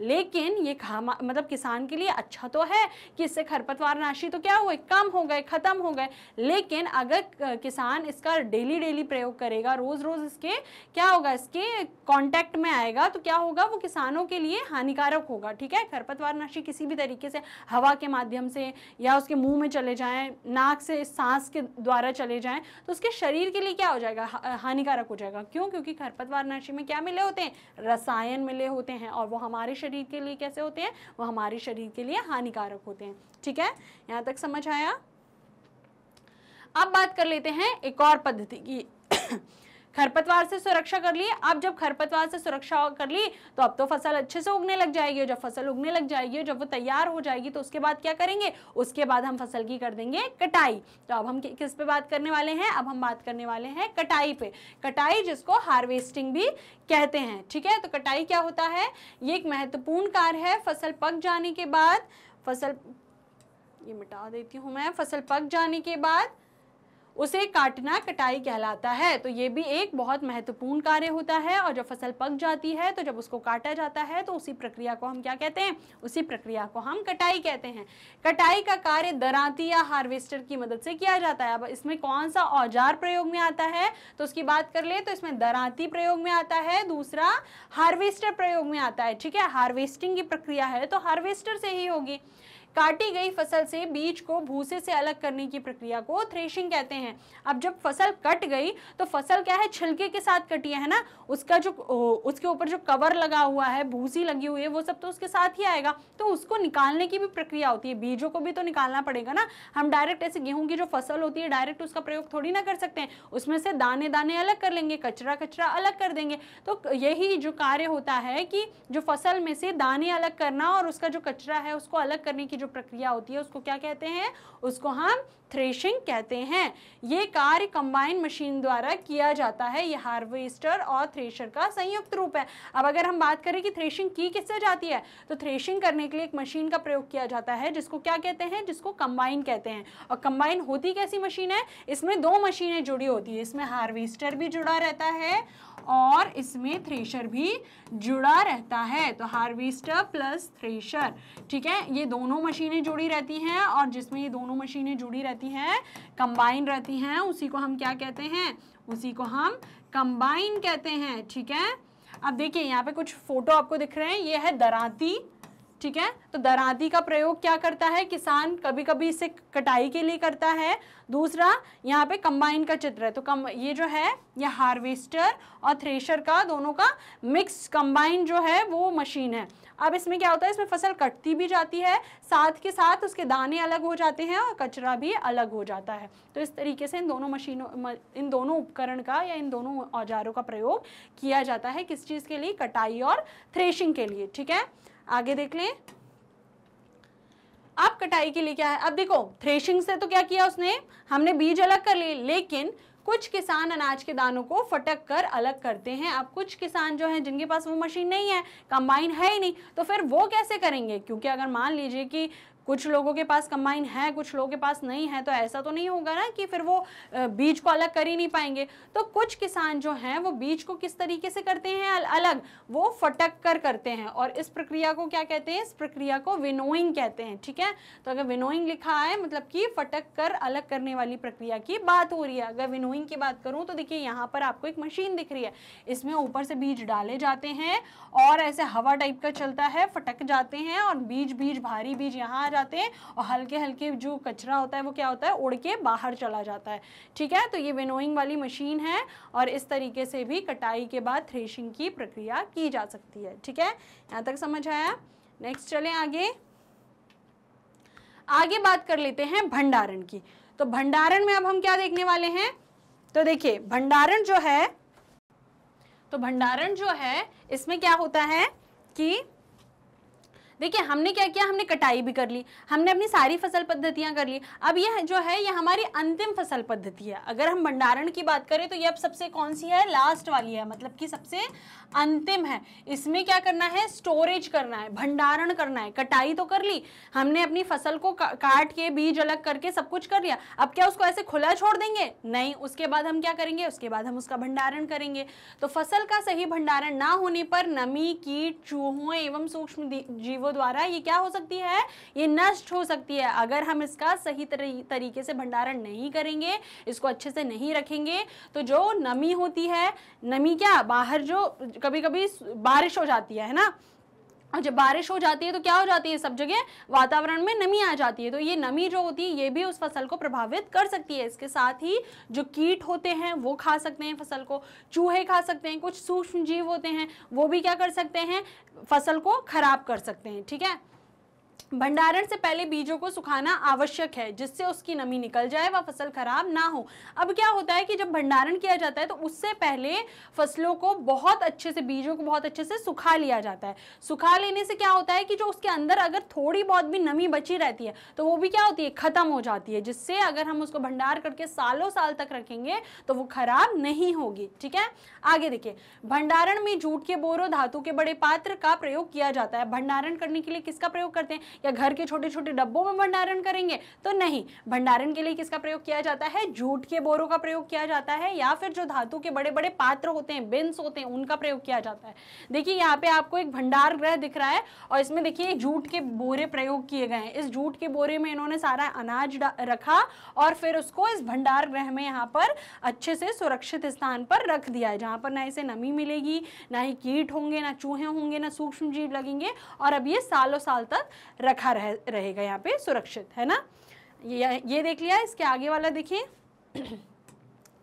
लेकिन ये मतलब किसान के लिए अच्छा तो है कि इससे खरपतवार नाशी तो क्या हुए कम हो गए ख़त्म हो गए लेकिन अगर किसान इसका डेली डेली प्रयोग करेगा रोज़ रोज़ इसके क्या होगा इसके कांटेक्ट में आएगा तो क्या होगा वो किसानों के लिए हानिकारक होगा ठीक है खरपतवार नाशी किसी भी तरीके से हवा के माध्यम से या उसके मुंह में चले जाएं नाक से सांस के द्वारा चले जाएं तो उसके शरीर के लिए क्या हो जाएगा हानिकारक हो जाएगा क्यों क्योंकि खरपतवार नाशी में क्या मिले होते हैं रसायन मिले होते हैं और वो हमारे शरीर के लिए कैसे होते हैं वो हमारे हमारे शरीर के लिए हानिकारक होते हैं ठीक है यहाँ तक समझ आया अब बात कर लेते हैं एक और पद्धति की खरपतवार से सुरक्षा कर ली अब जब खरपतवार से सुरक्षा कर ली तो अब तो फसल अच्छे से उगने लग जाएगी जब फसल उगने लग जाएगी जब वो तैयार हो जाएगी तो उसके बाद क्या करेंगे उसके बाद हम फसल की कर देंगे कटाई तो अब हम किस पे बात करने वाले हैं अब हम बात करने वाले हैं कटाई पे कटाई जिसको हार्वेस्टिंग भी कहते हैं ठीक है तो कटाई क्या होता है ये एक महत्वपूर्ण कार्य है फसल पक जाने के बाद फसल ये मिटा देती हूँ मैं फसल पक जाने के बाद उसे काटना कटाई कहलाता है तो ये भी एक बहुत महत्वपूर्ण कार्य होता है और जब फसल पक जाती है तो जब उसको काटा जाता है तो उसी प्रक्रिया को हम क्या कहते हैं उसी प्रक्रिया को हम कटाई कहते हैं कटाई का कार्य दराती या हार्वेस्टर की मदद से किया जाता है अब इसमें कौन सा औजार प्रयोग में आता है तो उसकी बात कर ले तो इसमें दराती प्रयोग में आता है दूसरा हार्वेस्टर प्रयोग में आता है ठीक है हार्वेस्टिंग की प्रक्रिया है तो हार्वेस्टर से ही होगी काटी गई फसल से बीज को भूसे से अलग करने की प्रक्रिया को थ्रेशिंग कहते हैं अब जब फसल कट गई तो फसल क्या है छिलके के साथ कटी है ना उसका जो उसके ऊपर जो कवर लगा हुआ है भूसी लगी हुई है वो सब तो उसके साथ ही आएगा तो उसको निकालने की भी प्रक्रिया होती है बीजों को भी तो निकालना पड़ेगा ना हम डायरेक्ट ऐसे गेहूं की जो फसल होती है डायरेक्ट उसका प्रयोग थोड़ी ना कर सकते हैं उसमें से दाने दाने अलग कर लेंगे कचरा कचरा अलग कर देंगे तो यही जो कार्य होता है कि जो फसल में से दाने अलग करना और उसका जो कचरा है उसको अलग करने की जो प्रक्रिया होती है उसको क्या कहते हैं उसको हम थ्रेशिंग कहते हैं ये कार्य कंबाइन मशीन द्वारा किया जाता है ये हार्वेस्टर और थ्रेशर का संयुक्त रूप है अब अगर हम बात करें कि थ्रेशिंग की किससे जाती है तो थ्रेशिंग करने के लिए एक मशीन का प्रयोग किया जाता है जिसको क्या कहते हैं जिसको कंबाइन कहते हैं और कंबाइन होती कैसी मशीन है इसमें दो मशीनें जुड़ी होती है इसमें हार्वेस्टर भी जुड़ा रहता है और इसमें थ्रेशर भी जुड़ा रहता है तो हार्वेस्टर प्लस थ्रेशर ठीक है ये दोनों मशीनें जुड़ी रहती हैं और जिसमें ये दोनों मशीनें जुड़ी रहती हैं कंबाइन रहती हैं उसी को हम क्या कहते हैं उसी को हम कंबाइन कहते हैं ठीक है अब देखिए यहाँ पे कुछ फोटो आपको दिख रहे हैं ये है दराती ठीक है तो दरादी का प्रयोग क्या करता है किसान कभी कभी इसे कटाई के लिए करता है दूसरा यहाँ पे कंबाइन का चित्र है तो कम ये जो है ये हार्वेस्टर और थ्रेशर का दोनों का मिक्स कंबाइन जो है वो मशीन है अब इसमें क्या होता है इसमें फसल कटती भी जाती है साथ के साथ उसके दाने अलग हो जाते हैं और कचरा भी अलग हो जाता है तो इस तरीके से इन दोनों मशीनों इन दोनों उपकरण का या इन दोनों औजारों का प्रयोग किया जाता है किस चीज़ के लिए कटाई और थ्रेशिंग के लिए ठीक है आगे देख लें अब कटाई के लिए क्या है अब देखो थ्रेशिंग से तो क्या किया उसने हमने बीज अलग कर लिए लेकिन कुछ किसान अनाज के दानों को फटक कर अलग करते हैं अब कुछ किसान जो हैं जिनके पास वो मशीन नहीं है कंबाइन है ही नहीं तो फिर वो कैसे करेंगे क्योंकि अगर मान लीजिए कि कुछ लोगों के पास कंबाइन है कुछ लोगों के पास नहीं है तो ऐसा तो नहीं होगा ना कि फिर वो बीज को अलग कर ही नहीं पाएंगे तो कुछ किसान जो हैं वो बीज को किस तरीके से करते हैं अलग वो फटक कर करते हैं और इस प्रक्रिया को क्या कहते हैं इस प्रक्रिया को विनोइंग कहते हैं ठीक है तो अगर विनोइंग लिखा है मतलब कि फटक कर अलग करने वाली प्रक्रिया की बात हो रही है अगर विनोइंग की बात करूँ तो देखिए यहाँ पर आपको एक मशीन दिख रही है इसमें ऊपर से बीज डाले जाते हैं और ऐसे हवा टाइप का चलता है फटक जाते हैं और बीज बीज भारी बीज यहाँ आ जाते हैं और हल्के हल्के जो कचरा होता है वो क्या होता है उड़ के बाहर चला जाता है ठीक है तो ये विनोइंग वाली मशीन है और इस तरीके से भी कटाई के बाद थ्रेशिंग की प्रक्रिया की जा सकती है ठीक है यहाँ तक समझ आया नेक्स्ट चले आगे आगे बात कर लेते हैं भंडारण की तो भंडारण में अब हम क्या देखने वाले हैं तो देखिए भंडारण जो है तो भंडारण जो है इसमें क्या होता है कि देखिए हमने क्या किया हमने कटाई भी कर ली हमने अपनी सारी फसल पद्धतियां कर ली अब यह जो है यह हमारी अंतिम फसल पद्धति है अगर हम भंडारण की बात करें तो यह अब सबसे कौन सी है लास्ट वाली है मतलब कि सबसे अंतिम है इसमें क्या करना है स्टोरेज करना है भंडारण करना है कटाई तो कर ली हमने अपनी फसल को का, काट के बीज अलग करके सब कुछ कर लिया अब क्या उसको ऐसे खुला छोड़ देंगे नहीं उसके बाद हम क्या करेंगे उसके बाद हम उसका भंडारण करेंगे तो फसल का सही भंडारण ना होने पर नमी कीट चूहों एवं सूक्ष्म जीवों लोगों द्वारा ये क्या हो सकती है ये नष्ट हो सकती है अगर हम इसका सही तरीके से भंडारण नहीं करेंगे इसको अच्छे से नहीं रखेंगे तो जो नमी होती है नमी क्या बाहर जो कभी कभी बारिश हो जाती है ना और जब बारिश हो जाती है तो क्या हो जाती है सब जगह वातावरण में नमी आ जाती है तो ये नमी जो होती है ये भी उस फसल को प्रभावित कर सकती है इसके साथ ही जो कीट होते हैं वो खा सकते हैं फसल को चूहे खा सकते हैं कुछ सूक्ष्म जीव होते हैं वो भी क्या कर सकते हैं फसल को खराब कर सकते हैं ठीक है भंडारण से पहले बीजों को सुखाना आवश्यक है जिससे उसकी नमी निकल जाए व फसल खराब ना हो अब क्या होता है कि जब भंडारण किया जाता है तो उससे पहले फसलों को बहुत अच्छे से बीजों को बहुत अच्छे से सुखा लिया जाता है सुखा लेने से क्या होता है कि जो उसके अंदर अगर थोड़ी बहुत भी नमी बची रहती है तो वो भी क्या होती है ख़त्म हो जाती है जिससे अगर हम उसको भंडार करके सालों साल तक रखेंगे तो वो खराब नहीं होगी ठीक है आगे देखिए भंडारण में जूट के बोरों धातु के बड़े पात्र का प्रयोग किया जाता है भंडारण करने के लिए किसका प्रयोग करते हैं या घर के छोटे छोटे डब्बों में भंडारण करेंगे तो नहीं भंडारण के लिए किसका प्रयोग किया जाता है जूट के बोरों का प्रयोग किया जाता है या फिर जो धातु के बड़े बड़े पात्र होते हैं बिन्स होते हैं उनका प्रयोग किया जाता है देखिए यहाँ पे आपको एक भंडार ग्रह दिख रहा है और इसमें देखिए जूट के बोरे प्रयोग किए गए हैं इस जूट के बोरे में इन्होंने सारा अनाज रखा और फिर उसको इस भंडार ग्रह में यहाँ पर अच्छे से सुरक्षित स्थान पर रख दिया है जहाँ पर ना इसे नमी मिलेगी ना ही कीट होंगे ना चूहे होंगे ना सूक्ष्म जीव लगेंगे और अब ये सालों साल तक रखा रह रहेगा यहाँ पे सुरक्षित है ना ये ये देख लिया इसके आगे वाला देखिए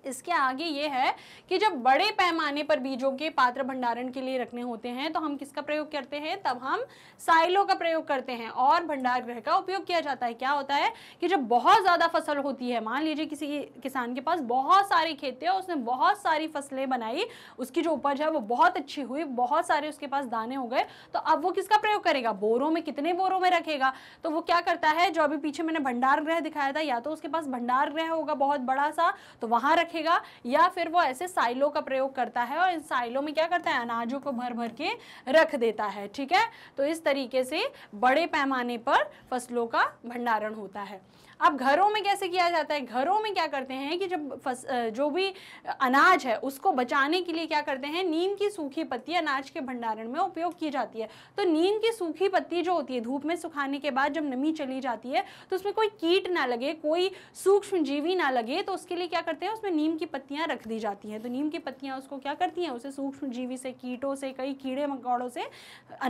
इसके आगे ये है कि जब बड़े पैमाने पर बीजों के पात्र भंडारण के लिए रखने होते हैं तो हम किसका प्रयोग करते हैं तब हम साइलो का प्रयोग करते हैं और भंडार गृह का उपयोग किया जाता है क्या होता है कि जब बहुत ज़्यादा फसल होती है मान लीजिए किसी किसान के पास बहुत सारे खेत थे उसने बहुत सारी फसलें बनाई उसकी जो उपज है वो बहुत अच्छी हुई बहुत सारे उसके पास दाने हो गए तो अब वो किसका प्रयोग करेगा बोरों में कितने बोरों में रखेगा तो वो क्या करता है जो अभी पीछे मैंने भंडार गृह दिखाया था या तो उसके पास भंडार गृह होगा बहुत बड़ा सा तो वहाँ रख रखेगा या फिर वो ऐसे साइलो का प्रयोग करता है और इन साइलो में क्या करता है अनाजों को भर भर के रख देता है ठीक है तो इस तरीके से बड़े पैमाने पर फसलों का भंडारण होता है अब घरों में कैसे किया जाता है घरों में क्या करते हैं कि जब फस, जो भी अनाज है उसको बचाने के लिए क्या करते हैं नीम की सूखी पत्ती अनाज के भंडारण में उपयोग की जाती है तो नीम की सूखी पत्ती जो होती है धूप में सुखाने के बाद जब नमी चली जाती है तो उसमें कोई कीट ना लगे कोई सूक्ष्म जीवी ना लगे तो उसके लिए क्या करते हैं उसमें नीम की पत्तियां रख दी जाती हैं तो नीम की पत्तियां उसको क्या करती हैं उसे सूक्ष्म जीवी से कीटों से कई कीड़े मकौड़ों से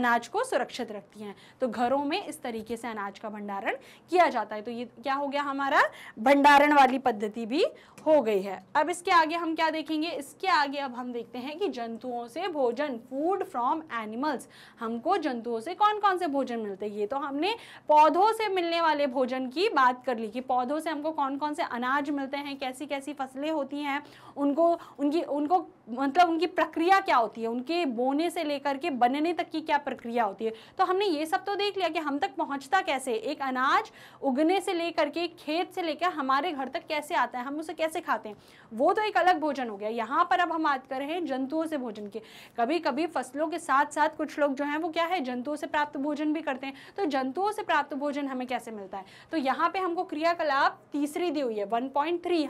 अनाज को सुरक्षित रखती हैं तो घरों में इस तरीके से अनाज का भंडारण किया जाता है तो ये क्या क्या हो गया हमारा भंडारण वाली पद्धति भी हो गई है अब इसके आगे हम क्या देखेंगे इसके आगे अब हम देखते हैं कि जंतुओं से भोजन फूड फ्रॉम एनिमल्स हमको जंतुओं से कौन कौन से भोजन मिलते हैं ये तो हमने पौधों से मिलने वाले भोजन की बात कर ली कि पौधों से हमको कौन कौन से अनाज मिलते हैं कैसी कैसी फसलें होती हैं उनको उनकी उनको मतलब उनकी प्रक्रिया क्या होती है उनके बोने से लेकर के बनने तक की क्या प्रक्रिया होती है तो हमने ये सब तो देख लिया कि हम तक पहुँचता कैसे एक अनाज उगने से लेकर करके खेत से लेकर हमारे घर तक कैसे आता है हम उसे कैसे खाते हैं वो तो एक अलग भोजन हो गया यहाँ पर अब हम बात कर रहे हैं जंतुओं से भोजन की कभी कभी फसलों के साथ साथ कुछ लोग जो हैं वो क्या है जंतुओं से प्राप्त भोजन भी करते हैं तो जंतुओं से प्राप्त भोजन हमें कैसे मिलता है तो यहाँ पे हमको क्रियाकलाप तीसरी दी हुई है वन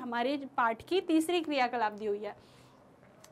हमारे पाठ की तीसरी क्रियाकलाप दी हुई है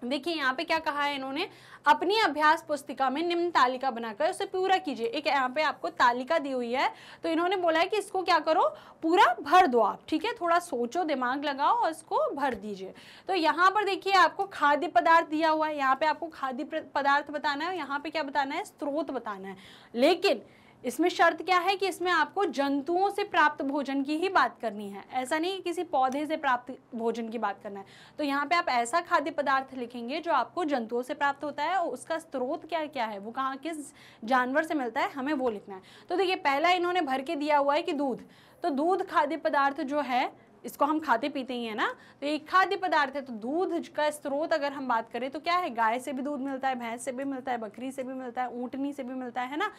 देखिए यहाँ पे क्या कहा है इन्होंने अपनी अभ्यास पुस्तिका में निम्न तालिका बनाकर उसे पूरा कीजिए एक यहाँ पे आपको तालिका दी हुई है तो इन्होंने बोला है कि इसको क्या करो पूरा भर दो आप ठीक है थोड़ा सोचो दिमाग लगाओ और इसको भर दीजिए तो यहाँ पर देखिए आपको खाद्य पदार्थ दिया हुआ है यहाँ पे आपको खाद्य पदार्थ बताना है यहाँ पे क्या बताना है स्त्रोत बताना है लेकिन इसमें शर्त क्या है कि इसमें आपको जंतुओं से प्राप्त भोजन की ही बात करनी है ऐसा नहीं किसी पौधे से प्राप्त भोजन की बात करना है तो यहाँ पे आप ऐसा खाद्य पदार्थ लिखेंगे जो आपको जंतुओं से प्राप्त होता है और उसका स्रोत क्या क्या है वो कहाँ किस जानवर से मिलता है हमें वो लिखना है तो देखिए पहला इन्होंने भर के दिया हुआ है कि दूध तो दूध खाद्य पदार्थ जो है इसको हम खाते पीते ही है ना तो ये खाद्य पदार्थ है तो दूध का स्रोत अगर हम बात करें तो क्या है गाय से भी दूध मिलता है भैंस से भी मिलता है बकरी से भी मिलता है ऊँटनी से भी मिलता है ना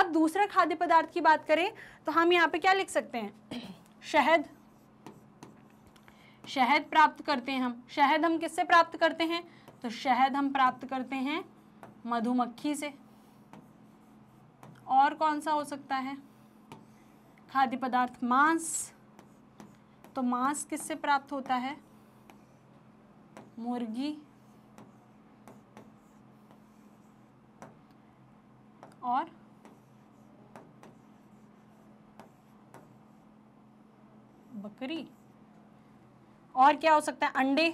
अब दूसरा खाद्य पदार्थ की बात करें तो हम यहाँ पे क्या लिख सकते हैं शहद शहद प्राप्त करते हैं हम शहद हम किससे प्राप्त करते हैं तो शहद हम प्राप्त करते हैं मधुमक्खी से और कौन सा हो सकता है खाद्य पदार्थ मांस तो मांस किससे प्राप्त होता है मुर्गी और बकरी और क्या हो सकता है अंडे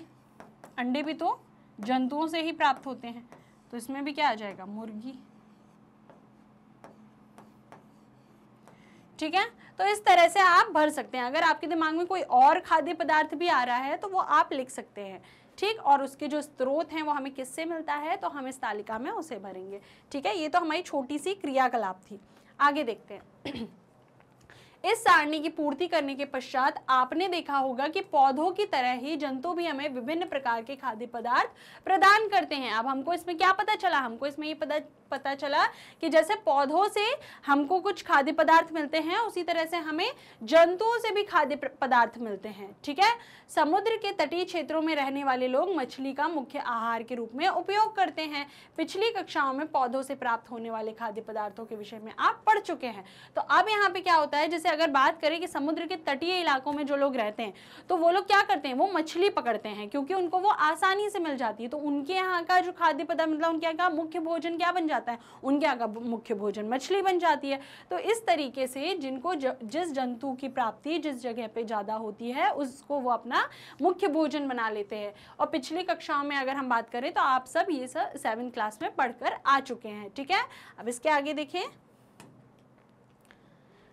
अंडे भी तो जंतुओं से ही प्राप्त होते हैं तो इसमें भी क्या आ जाएगा मुर्गी ठीक है तो इस तरह से आप भर सकते हैं अगर आपके दिमाग में कोई और खाद्य पदार्थ भी आ रहा है तो वो आप लिख सकते हैं ठीक और उसके जो स्रोत हैं वो हमें किससे मिलता है तो हम इस तालिका में उसे भरेंगे ठीक है ये तो हमारी छोटी सी क्रियाकलाप थी आगे देखते हैं इस सारणी की पूर्ति करने के पश्चात आपने देखा होगा कि पौधों की तरह ही जंतु भी हमें विभिन्न प्रकार के खाद्य पदार्थ प्रदान करते हैं अब हमको इसमें क्या पता चला हमको इसमें ये पता पता चला कि जैसे पौधों से हमको कुछ खाद्य पदार्थ मिलते हैं उसी तरह से हमें जंतुओं से भी खाद्य पदार्थ मिलते हैं ठीक है समुद्र के तटीय क्षेत्रों में रहने वाले लोग मछली का मुख्य आहार के रूप में उपयोग करते हैं पिछली कक्षाओं में पौधों से प्राप्त होने वाले खाद्य पदार्थों के विषय में आप पढ़ चुके हैं तो अब यहाँ पे क्या होता है जैसे अगर बात करें कि समुद्र के तटीय इलाकों में जो लोग रहते हैं तो वो लोग क्या करते हैं वो मछली पकड़ते हैं क्योंकि उनको वो आसानी से मिल जाती है तो उनके यहाँ का जो खाद्य पदार्थ मतलब उनके यहाँ का मुख्य भोजन क्या बन जाता है उनके यहाँ का मुख्य भोजन मछली बन जाती है तो इस तरीके से जिनको जिस जंतु की प्राप्ति जिस जगह पर ज़्यादा होती है उसको वो अपना मुख्य भोजन बना लेते हैं और पिछली कक्षाओं में अगर हम बात करें तो आप सब ये सब सेवन क्लास में पढ़कर आ चुके हैं ठीक है अब इसके आगे देखें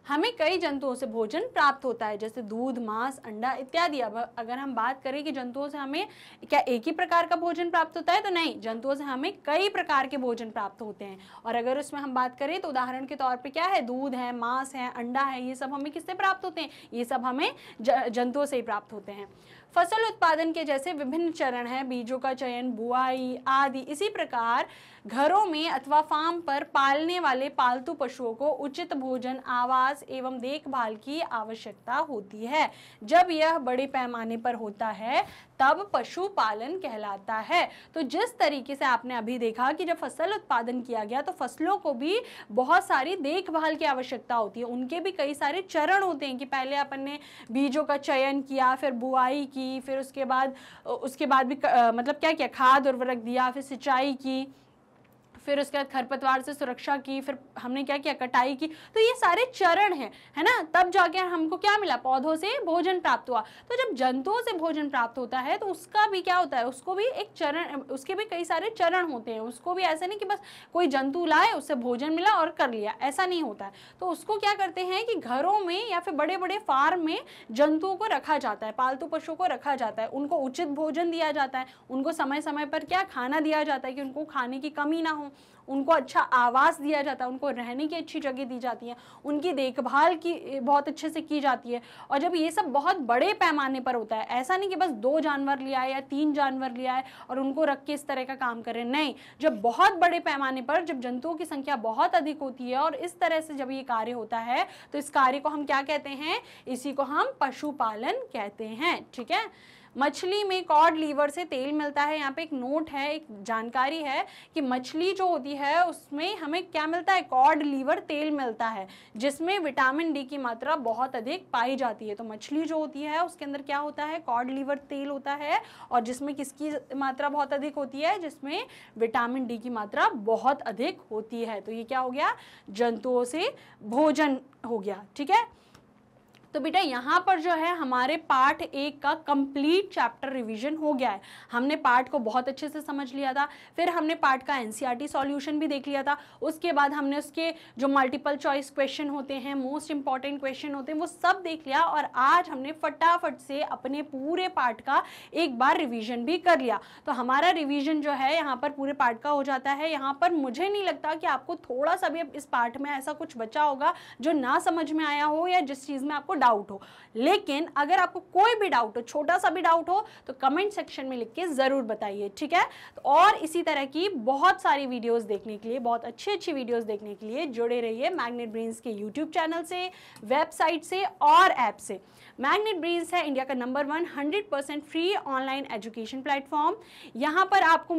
हमें कई जंतुओं से भोजन प्राप्त होता है जैसे दूध मांस अंडा इत्यादि अब अगर हम बात करें कि जंतुओं से हमें क्या एक ही प्रकार का भोजन प्राप्त होता है तो नहीं जंतुओं से हमें कई प्रकार के भोजन प्राप्त होते हैं और अगर उसमें हम बात करें तो उदाहरण के तौर पर क्या है दूध है मांस है अंडा है ये सब हमें किससे प्राप्त होते हैं ये सब हमें जंतुओं से ही प्राप्त होते हैं फसल उत्पादन के जैसे विभिन्न चरण हैं बीजों का चयन बुआई आदि इसी प्रकार घरों में अथवा फार्म पर पालने वाले पालतू पशुओं को उचित भोजन आवास एवं देखभाल की आवश्यकता होती है जब यह बड़े पैमाने पर होता है तब पशुपालन कहलाता है तो जिस तरीके से आपने अभी देखा कि जब फसल उत्पादन किया गया तो फसलों को भी बहुत सारी देखभाल की आवश्यकता होती है उनके भी कई सारे चरण होते हैं कि पहले अपन ने बीजों का चयन किया फिर बुआई की फिर उसके बाद उसके बाद भी मतलब क्या क्या खाद उर्वरक दिया फिर सिंचाई की फिर उसके बाद खरपतवार से सुरक्षा की फिर हमने क्या किया कटाई की तो ये सारे चरण हैं है ना तब जाके हमको क्या मिला पौधों से भोजन प्राप्त हुआ तो जब जंतुओं से भोजन प्राप्त होता है तो उसका भी क्या होता है उसको भी एक चरण उसके भी कई सारे चरण होते हैं उसको भी ऐसा नहीं कि बस कोई जंतु लाए उससे भोजन मिला और कर लिया ऐसा नहीं होता है तो उसको क्या करते हैं कि घरों में या फिर बड़े बड़े फार्म में जंतुओं को रखा जाता है पालतू पशुओं को रखा जाता है उनको उचित भोजन दिया जाता है उनको समय समय पर क्या खाना दिया जाता है कि उनको खाने की कमी ना हो उनको अच्छा आवास दिया जाता है उनको रहने की अच्छी जगह दी जाती है उनकी देखभाल की बहुत अच्छे से की जाती है और जब ये सब बहुत बड़े पैमाने पर होता है ऐसा नहीं कि बस दो जानवर लिया है या तीन जानवर लिया है और उनको रख के इस तरह का काम करें नहीं जब बहुत बड़े पैमाने पर जब जंतुओं की संख्या बहुत अधिक होती है और इस तरह से जब ये कार्य होता है तो इस कार्य को हम क्या कहते हैं इसी को हम पशुपालन कहते हैं ठीक है मछली में कॉड लीवर से तेल मिलता है यहाँ पे एक नोट है एक जानकारी है कि मछली जो होती है उसमें हमें क्या मिलता है कॉड लीवर तेल मिलता है जिसमें विटामिन डी की मात्रा बहुत अधिक पाई जाती है तो मछली जो होती है उसके अंदर क्या होता है कॉड लीवर तेल होता है और जिसमें किसकी मात्रा बहुत अधिक होती है जिसमें विटामिन डी की मात्रा बहुत अधिक होती है तो ये क्या हो गया जंतुओं से भोजन हो गया ठीक है तो बेटा यहाँ पर जो है हमारे पार्ट एक का कंप्लीट चैप्टर रिवीजन हो गया है हमने पार्ट को बहुत अच्छे से समझ लिया था फिर हमने पार्ट का एनसीईआरटी सॉल्यूशन e भी देख लिया था उसके बाद हमने उसके जो मल्टीपल चॉइस क्वेश्चन होते हैं मोस्ट इंपॉर्टेंट क्वेश्चन होते हैं वो सब देख लिया और आज हमने फटाफट से अपने पूरे पार्ट का एक बार रिविजन भी कर लिया तो हमारा रिविजन जो है यहाँ पर पूरे पार्ट का हो जाता है यहाँ पर मुझे नहीं लगता कि आपको थोड़ा सा भी इस पार्ट में ऐसा कुछ बचा होगा जो ना समझ में आया हो या जिस चीज़ में आपको डाउट हो लेकिन अगर आपको कोई भी डाउट हो छोटा सा भी डाउट हो तो कमेंट सेक्शन में लिख के ज़रूर बताइए ठीक है तो और इसी तरह की बहुत सारी वीडियोस देखने के लिए बहुत अच्छी अच्छी वीडियोस देखने के लिए जुड़े रहिए मैग्नेट ब्रेन्स के यूट्यूब चैनल से वेबसाइट से और ऐप से मैग्नेट ब्रेन्स है इंडिया का number one hundred percent free online education platform यहाँ पर आपको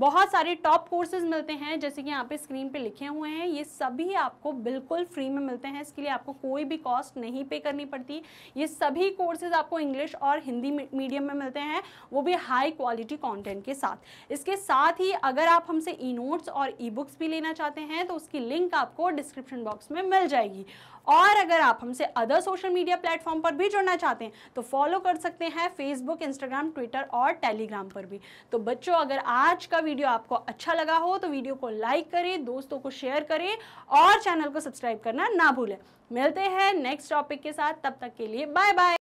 बहुत सारे टॉप कोर्सेज मिलते हैं जैसे कि यहाँ पे स्क्रीन पे लिखे हुए हैं ये सभी आपको बिल्कुल फ्री में मिलते हैं इसके लिए आपको कोई भी कॉस्ट नहीं पे करनी पड़ती ये सभी कोर्सेज आपको इंग्लिश और हिंदी मीडियम में मिलते हैं वो भी हाई क्वालिटी कॉन्टेंट के साथ इसके साथ ही अगर आप हमसे ई नोट्स और ई बुक्स भी लेना चाहते हैं तो उसकी लिंक आपको डिस्क्रिप्शन बॉक्स में मिल जाएगी और अगर आप हमसे अदर सोशल मीडिया प्लेटफॉर्म पर भी जुड़ना चाहते हैं तो फॉलो कर सकते हैं फेसबुक इंस्टाग्राम ट्विटर और टेलीग्राम पर भी तो बच्चों अगर आज का वीडियो आपको अच्छा लगा हो तो वीडियो को लाइक करें दोस्तों को शेयर करें और चैनल को सब्सक्राइब करना ना भूलें मिलते हैं नेक्स्ट टॉपिक के साथ तब तक के लिए बाय बाय